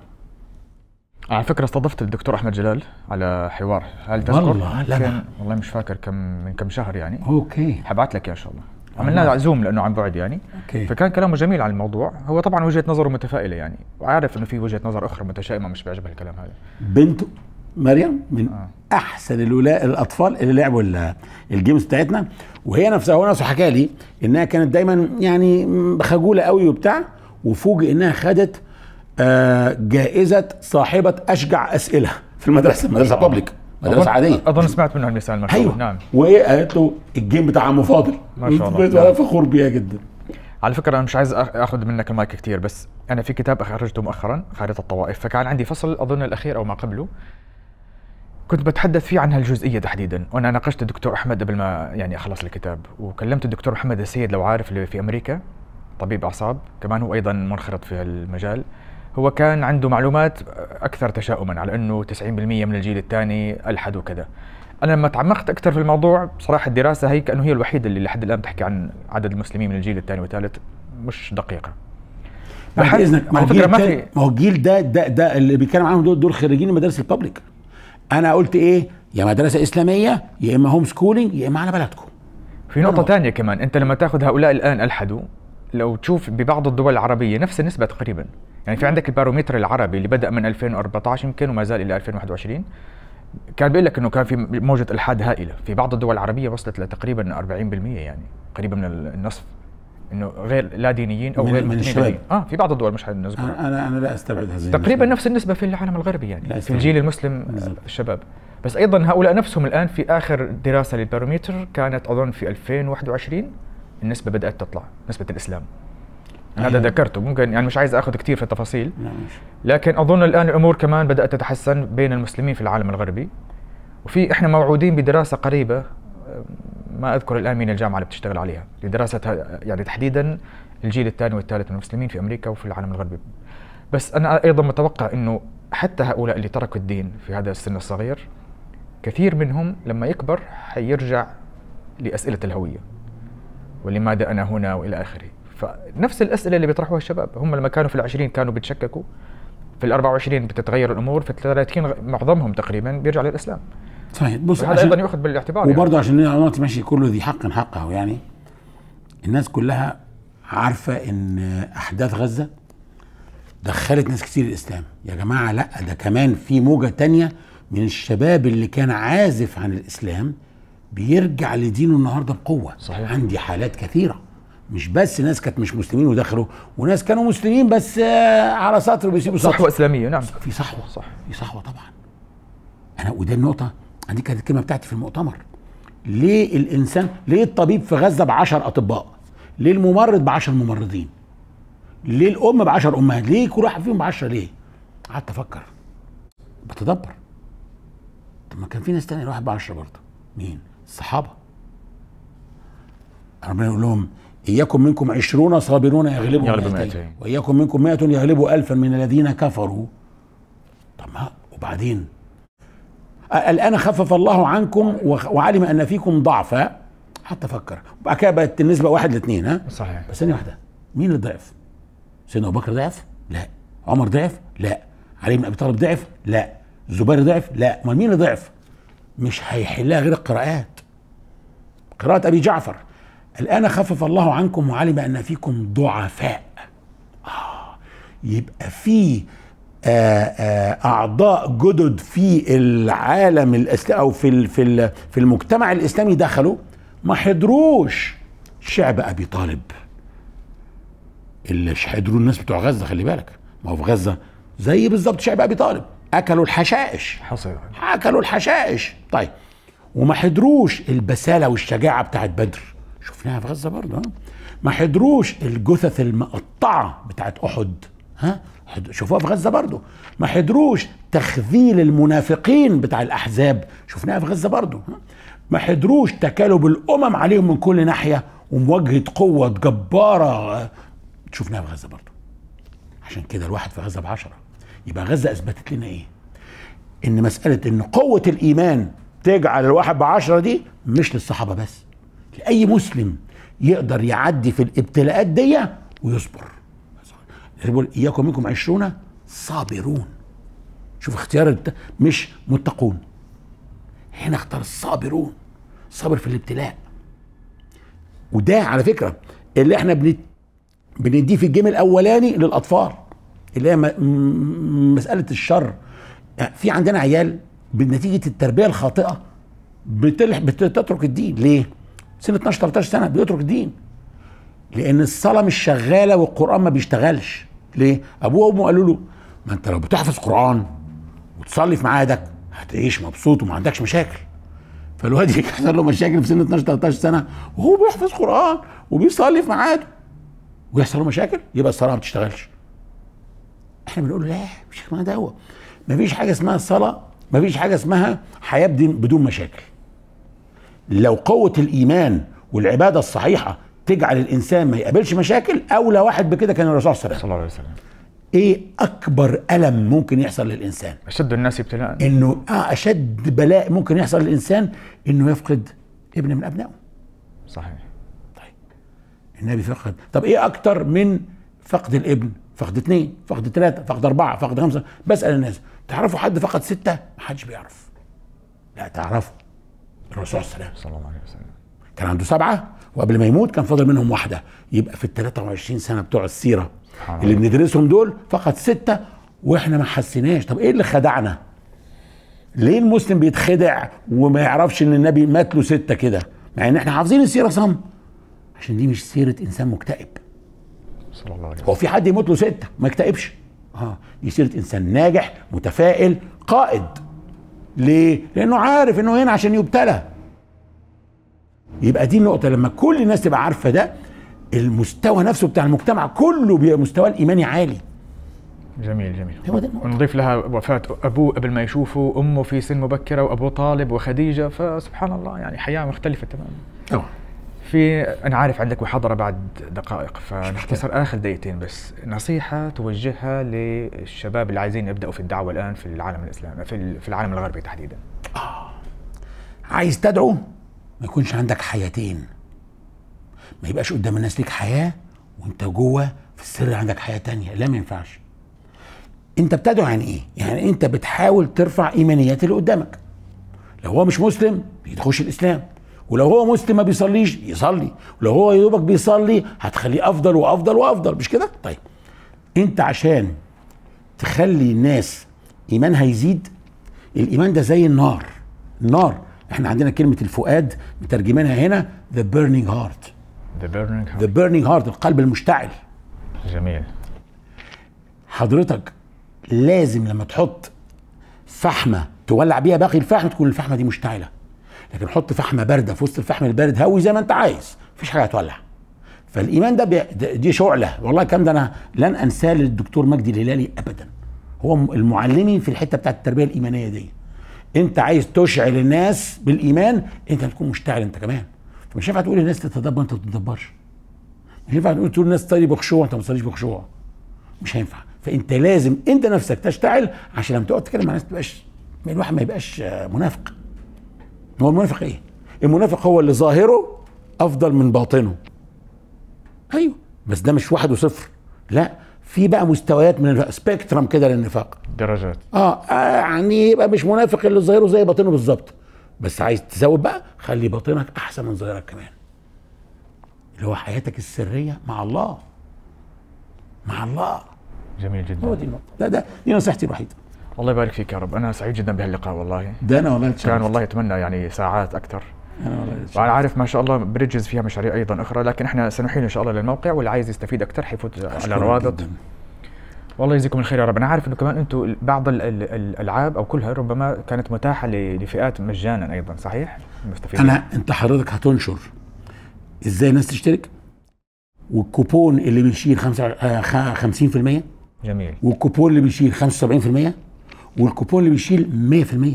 [SPEAKER 1] على فكره استضفت الدكتور احمد جلال على حوار هل تذكر؟ والله لا كان
[SPEAKER 2] والله مش فاكر كم من كم شهر يعني اوكي حبعت لك ان شاء الله عملنا زوم لانه عن بعد يعني أوكي. فكان كلامه جميل عن الموضوع هو طبعا وجهه نظره متفائله يعني وعارف انه في وجهه نظر اخرى متشائمه مش بيعجبها الكلام هذا
[SPEAKER 1] بنته مريم من آه. احسن الولا... الاطفال اللي لعبوا الجيمز بتاعتنا وهي نفسها هو نفسه حكى لي انها كانت دايما يعني خجوله قوي وبتاع وفوجئ انها خدت آه، جائزه صاحبه اشجع اسئله في المدرسه مدرسه بابليك مدرسه عاديه اظن سمعت منه المثال المشهور ايوه نعم وايه قالت له الجيم بتاع عم فاضل ما شاء الله نعم. فخور بيها جدا على فكره انا مش عايز اخذ
[SPEAKER 2] منك المايك كثير بس انا في كتاب اخرجته مؤخرا خارطه الطوائف فكان عندي فصل اظن الاخير او ما قبله كنت بتحدث فيه عن هالجزئيه تحديدا وانا ناقشت الدكتور احمد قبل ما يعني اخلص الكتاب وكلمت الدكتور محمد السيد لو عارف اللي في امريكا طبيب اعصاب كمان هو ايضا منخرط في المجال هو كان عنده معلومات اكثر تشاؤما على انه 90% من الجيل الثاني الحد وكذا انا لما تعمقت اكثر في الموضوع بصراحه الدراسه هي كانه هي الوحيده اللي لحد الان بتحكي عن عدد المسلمين من الجيل الثاني والثالث مش دقيقه
[SPEAKER 1] بعد اذنك ما هو الجيل ما في ما هو الجيل ده ده ده اللي بيتكلم عنهم دول دول خريجين المدارس الببليك انا قلت ايه يا مدرسه اسلاميه يا اما هوم سكولينج يا اما على
[SPEAKER 2] بلدكم في نقطه ثانيه كمان انت لما تاخذ هؤلاء الان الحدوا لو تشوف ببعض الدول العربيه نفس النسبه تقريبا يعني في عندك البارومتر العربي اللي بدا من 2014 يمكن وما زال الى 2021 كان بيقول لك انه كان في موجه الحاد هائله في بعض الدول العربيه وصلت لتقريبا 40% يعني قريبا من النصف انه غير لا دينيين او من غير من الشباب اه في بعض الدول مش حنذكر انا انا لا استبعد هذه تقريبا نفس النسبه في العالم الغربي يعني في الجيل المسلم بالزبط. الشباب بس ايضا هؤلاء نفسهم الان في اخر دراسه للباروميتر كانت اظن في 2021 النسبه بدات تطلع نسبه الاسلام أيوة. هذا ذكرته ممكن يعني مش عايز اخذ كثير في التفاصيل مش. لكن اظن الان الامور كمان بدات تتحسن بين المسلمين في العالم الغربي وفي احنا موعودين بدراسه قريبه ما اذكر الان مين الجامعه اللي بتشتغل عليها لدراسه يعني تحديدا الجيل الثاني والثالث من المسلمين في امريكا وفي العالم الغربي بس انا ايضا متوقع انه حتى هؤلاء اللي تركوا الدين في هذا السن الصغير كثير منهم لما يكبر حيرجع لاسئله الهويه ولماذا انا هنا والى اخره فنفس الاسئله اللي بيطرحوها الشباب هم لما كانوا في العشرين كانوا بيتشككوا في ال 24 بتتغير الامور في الثلاثين
[SPEAKER 1] معظمهم تقريبا بيرجع للاسلام صحيح بص هذا ايضا يؤخذ
[SPEAKER 2] بالاعتبار يعني. وبرضه يعني.
[SPEAKER 1] عشان الامانات ماشي كله ذي حق حقه يعني الناس كلها عارفه ان احداث غزه دخلت ناس كتير الاسلام يا جماعه لا ده كمان في موجه تانية من الشباب اللي كان عازف عن الاسلام بيرجع لدينه النهارده بقوه صحيح. عندي حالات كثيره مش بس ناس كانت مش مسلمين ودخلوا وناس كانوا مسلمين بس آه، على سطر بيسيبوا صحوه اسلاميه نعم في صحوه صح في صحوه طبعا انا وده النقطه دي كانت الكلمه بتاعتي في المؤتمر ليه الانسان ليه الطبيب في غزه ب 10 اطباء ليه الممرض ب 10 ممرضين ليه الام ب 10 امهات ليه كل واحد فيهم ب 10 ليه قعدت افكر بتدبر طب ما كان في ناس تانية واحد ب 10 برضه مين الصحابة ربنا يقول لهم إياكم منكم عشرون صابرون يغلبوا يغلب مائتين وإياكم منكم مائة يغلبوا ألفا من الذين كفروا طب ما وبعدين الآن خفف الله عنكم وعلم أن فيكم ضعفا حتى فكر بقى كده بقت النسبة واحد لاثنين ها صحيح بس ثانية واحدة مين اللي ضعف؟ سيدنا أبو بكر ضعف؟ لا عمر ضعف؟ لا علي بن أبي طالب ضعف؟ لا الزبير ضعف؟ لا أمال مين اللي ضعف؟ مش هيحلها غير القراءات قراءة أبي جعفر الآن خفف الله عنكم وعلم أن فيكم ضعفاء آه يبقى في آه، آه، أعضاء جدد في العالم الإسلامي أو في في في المجتمع الإسلامي دخلوا ما حضروش شعب أبي طالب اللي حضروا الناس بتوع غزة خلي بالك ما هو في غزة زي بالظبط شعب أبي طالب أكلوا الحشائش حصل أكلوا الحشائش طيب وما حضروش البساله والشجاعه بتاعت بدر شفناها في غزه برضه ما حضروش الجثث المقطعه بتاعت احد ها شوفوها في غزه برضه ما حضروش تخذيل المنافقين بتاع الاحزاب شفناها في غزه برضه ما حضروش تكالب الامم عليهم من كل ناحيه ومواجهه قوه جباره شفناها في غزه برضه عشان كده الواحد في غزه بعشره يبقى غزه اثبتت لنا ايه ان مساله ان قوه الايمان تجعل الواحد بعشرة دي مش للصحابة بس لأي مسلم يقدر يعدي في الابتلاءات دي ويصبر يقول إياكم منكم عشرون صابرون شوف اختيار مش متقون هنا اختار الصابرون صابر في الابتلاء وده على فكرة اللي احنا بن... بنديه في الجيم الأولاني للأطفال اللي هي م... مسألة الشر في عندنا عيال بنتيجه التربيه الخاطئه بتلح بتترك الدين ليه؟ سن 12 13 سنه بيترك الدين لان الصلاه مش شغاله والقران ما بيشتغلش ليه؟ ابوه وامه قالوا له ما انت لو بتحفظ قران وتصلي في ميعادك هتعيش مبسوط وما عندكش مشاكل فالواد *laughs* يحصل له مشاكل في سن 12 13 سنه وهو بيحفظ قران وبيصلي في ميعاده ويحصل له مشاكل يبقى الصلاه ما بتشتغلش احنا بنقول له لا مش هو دوت فيش حاجه اسمها الصلاه مفيش حاجه اسمها حياه بدون مشاكل لو قوه الايمان والعباده الصحيحه تجعل الانسان ما يقابلش مشاكل اولى واحد بكده كان الرسول صلى الله عليه وسلم ايه اكبر الم ممكن يحصل للانسان اشد الناس ابتلاء انه آه اشد بلاء ممكن يحصل للانسان انه يفقد ابن من ابنائه صحيح طيب النبي فقد طب ايه اكتر من فقد الابن فقد اثنين فقد ثلاثة فقد أربعة فقد خمسة بسأل الناس تعرفوا حد فقد ستة؟ ما حدش بيعرف لا تعرفوا الرسول صلى الله عليه وسلم صلى الله عليه وسلم كان عنده سبعة وقبل ما يموت كان فاضل منهم واحدة يبقى في ال 23 سنة بتوع السيرة حرام. اللي بندرسهم دول فقد ستة واحنا ما حسيناش طب ايه اللي خدعنا ليه المسلم بيتخدع وما يعرفش ان النبي مات له ستة كده مع ان احنا حافظين السيرة صم عشان دي مش سيرة انسان مكتئب صلى الله عليه وسلم هو في حد يموت له ستة ما يكتئبش اه دي سيره انسان ناجح متفائل قائد ليه لانه عارف انه هنا عشان يبتلى يبقى دي النقطه لما كل الناس تبقى عارفه ده المستوى نفسه بتاع المجتمع كله بيبقى مستوى الايماني عالي
[SPEAKER 2] جميل جميل
[SPEAKER 1] ونضيف لها وفاة أبوه قبل ما
[SPEAKER 2] يشوفه أمه في سن مبكرة وأبو طالب وخديجة فسبحان الله يعني حياة مختلفة تماما في انا عارف عندك محاضره بعد دقائق فنختصر اخر دقيقتين بس نصيحه توجهها للشباب اللي عايزين يبداوا في الدعوه الان في العالم الاسلامي
[SPEAKER 1] في, في العالم الغربي تحديدا آه. عايز تدعو ما يكونش عندك حياتين ما يبقاش قدام الناس ليك حياه وانت جوه في السر عندك حياه تانية لا ما ينفعش انت بتدعو عن يعني ايه يعني انت بتحاول ترفع ايمانيات اللي قدامك لو هو مش مسلم يخش الاسلام ولو هو مسلم ما بيصليش يصلي ولو هو يدوبك بيصلي هتخليه افضل وافضل وافضل مش كده طيب انت عشان تخلي الناس ايمانها يزيد الايمان ده زي النار النار احنا عندنا كلمه الفؤاد مترجمينها هنا ذا بيرنينج هارت ذا بيرنينج هارت ذا بيرنينج هارت القلب المشتعل جميل حضرتك لازم لما تحط فحمه تولع بيها باقي الفحم تكون الفحمه دي مشتعله لكن حط فحمه بارده في وسط الفحم البارد هوي زي ما انت عايز مفيش حاجه هتولع فالايمان ده بي... دي شعله والله الكلام ده انا لن انساه للدكتور مجدي الهلالي ابدا هو المعلمي في الحته بتاعت التربيه الايمانيه دي انت عايز تشعل الناس بالايمان انت هتكون مشتعل انت كمان فمش هينفع تقول للناس تتدبر انت ما تتدبرش مش هينفع تقول للناس تصلي بخشوع انت ما تصليش بخشوع مش هينفع فانت لازم انت نفسك تشتعل عشان لما تقعد تتكلم مع الناس ما تبقاش الواحد ما يبقاش آه، منافق هو المنافق ايه المنافق هو اللي ظاهره افضل من باطنه ايوه بس ده مش واحد وصفر لا في بقى مستويات من سبيكترم كده للنفاق درجات آه, اه يعني يبقى مش منافق اللي ظاهره زي باطنه بالظبط بس عايز تزود بقى خلي باطنك احسن من ظاهرك كمان اللي هو حياتك السريه مع الله مع الله جميل جدا هو دي النقطه ده ده دي نصيحتي الوحيده الله يبارك فيك يا رب انا سعيد
[SPEAKER 2] جدا بهاللقاء والله ده انا والله تشرفت كان والله اتمنى يعني ساعات اكثر انا والله وانا عارف ما شاء الله بريدجز فيها مشاريع ايضا اخرى لكن احنا سنحيل ان شاء الله للموقع واللي عايز يستفيد اكثر حيفوت على الروابط والله يجزيكم الخير يا رب انا عارف انه كمان انتم بعض الالعاب او كلها ربما كانت متاحه لفئات مجانا ايضا صحيح المستفيدين انا انت حضرتك هتنشر
[SPEAKER 1] ازاي الناس تشترك والكوبون اللي بيشيل 50% آه، جميل والكوبون اللي بيشيل 75% والكوبون اللي بيشيل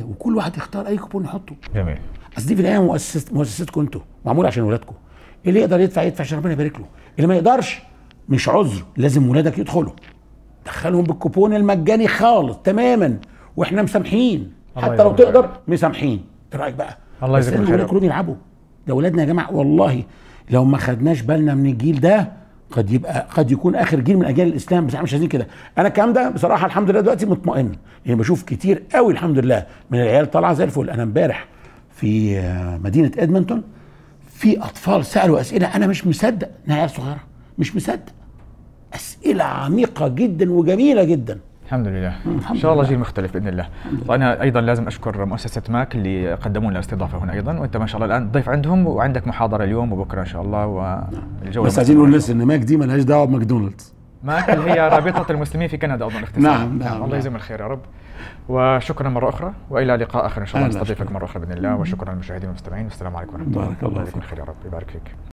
[SPEAKER 1] 100% وكل واحد يختار اي كوبون يحطه جميل اصل دي في الايام مؤسسه مؤسستكم انتوا معموله عشان ولادكم إيه اللي يقدر يدفع يدفع عشان ربنا يبارك له اللي ما يقدرش مش عذر لازم ولادك يدخلوا دخلهم بالكوبون المجاني خالص تماما واحنا مسامحين حتى لو تقدر مسامحين ايه رايك بقى الله يجزيك خير يلعبوا ده ولادنا يا جماعه والله لو ما خدناش بالنا من الجيل ده قد يبقى قد يكون اخر جيل من اجيال الاسلام بس احنا مش عايزين كده انا الكلام ده بصراحه الحمد لله دلوقتي مطمئن يعني بشوف كتير قوي الحمد لله من العيال طالعه زي الفل انا امبارح في آه، مدينه ادمنتون في اطفال سالوا اسئله انا مش مصدق انها عيال صغيره مش مصدق اسئله عميقه جدا وجميله جدا الحمد لله
[SPEAKER 2] ان شاء الله جيل مختلف باذن الله وانا ايضا لازم اشكر مؤسسه ماك اللي قدموا لنا استضافه هنا ايضا وانت ما شاء الله الان ضيف عندهم وعندك محاضره اليوم وبكره ان شاء الله والجو بس عايزين نقول للناس
[SPEAKER 1] ان ماك دي مالهاش دعوه بماكدونالدز
[SPEAKER 2] ماك اللي هي رابطه المسلمين في كندا اظن اختصار نعم نعم الله نعم. يجزيهم الخير يا رب وشكرا مره اخرى والى لقاء اخر ان شاء الله نستضيفك مره اخرى باذن الله وشكرا للمشاهدين والمستمعين والسلام عليكم ورحمه الله بارك الله فيك يا رب يبارك فيك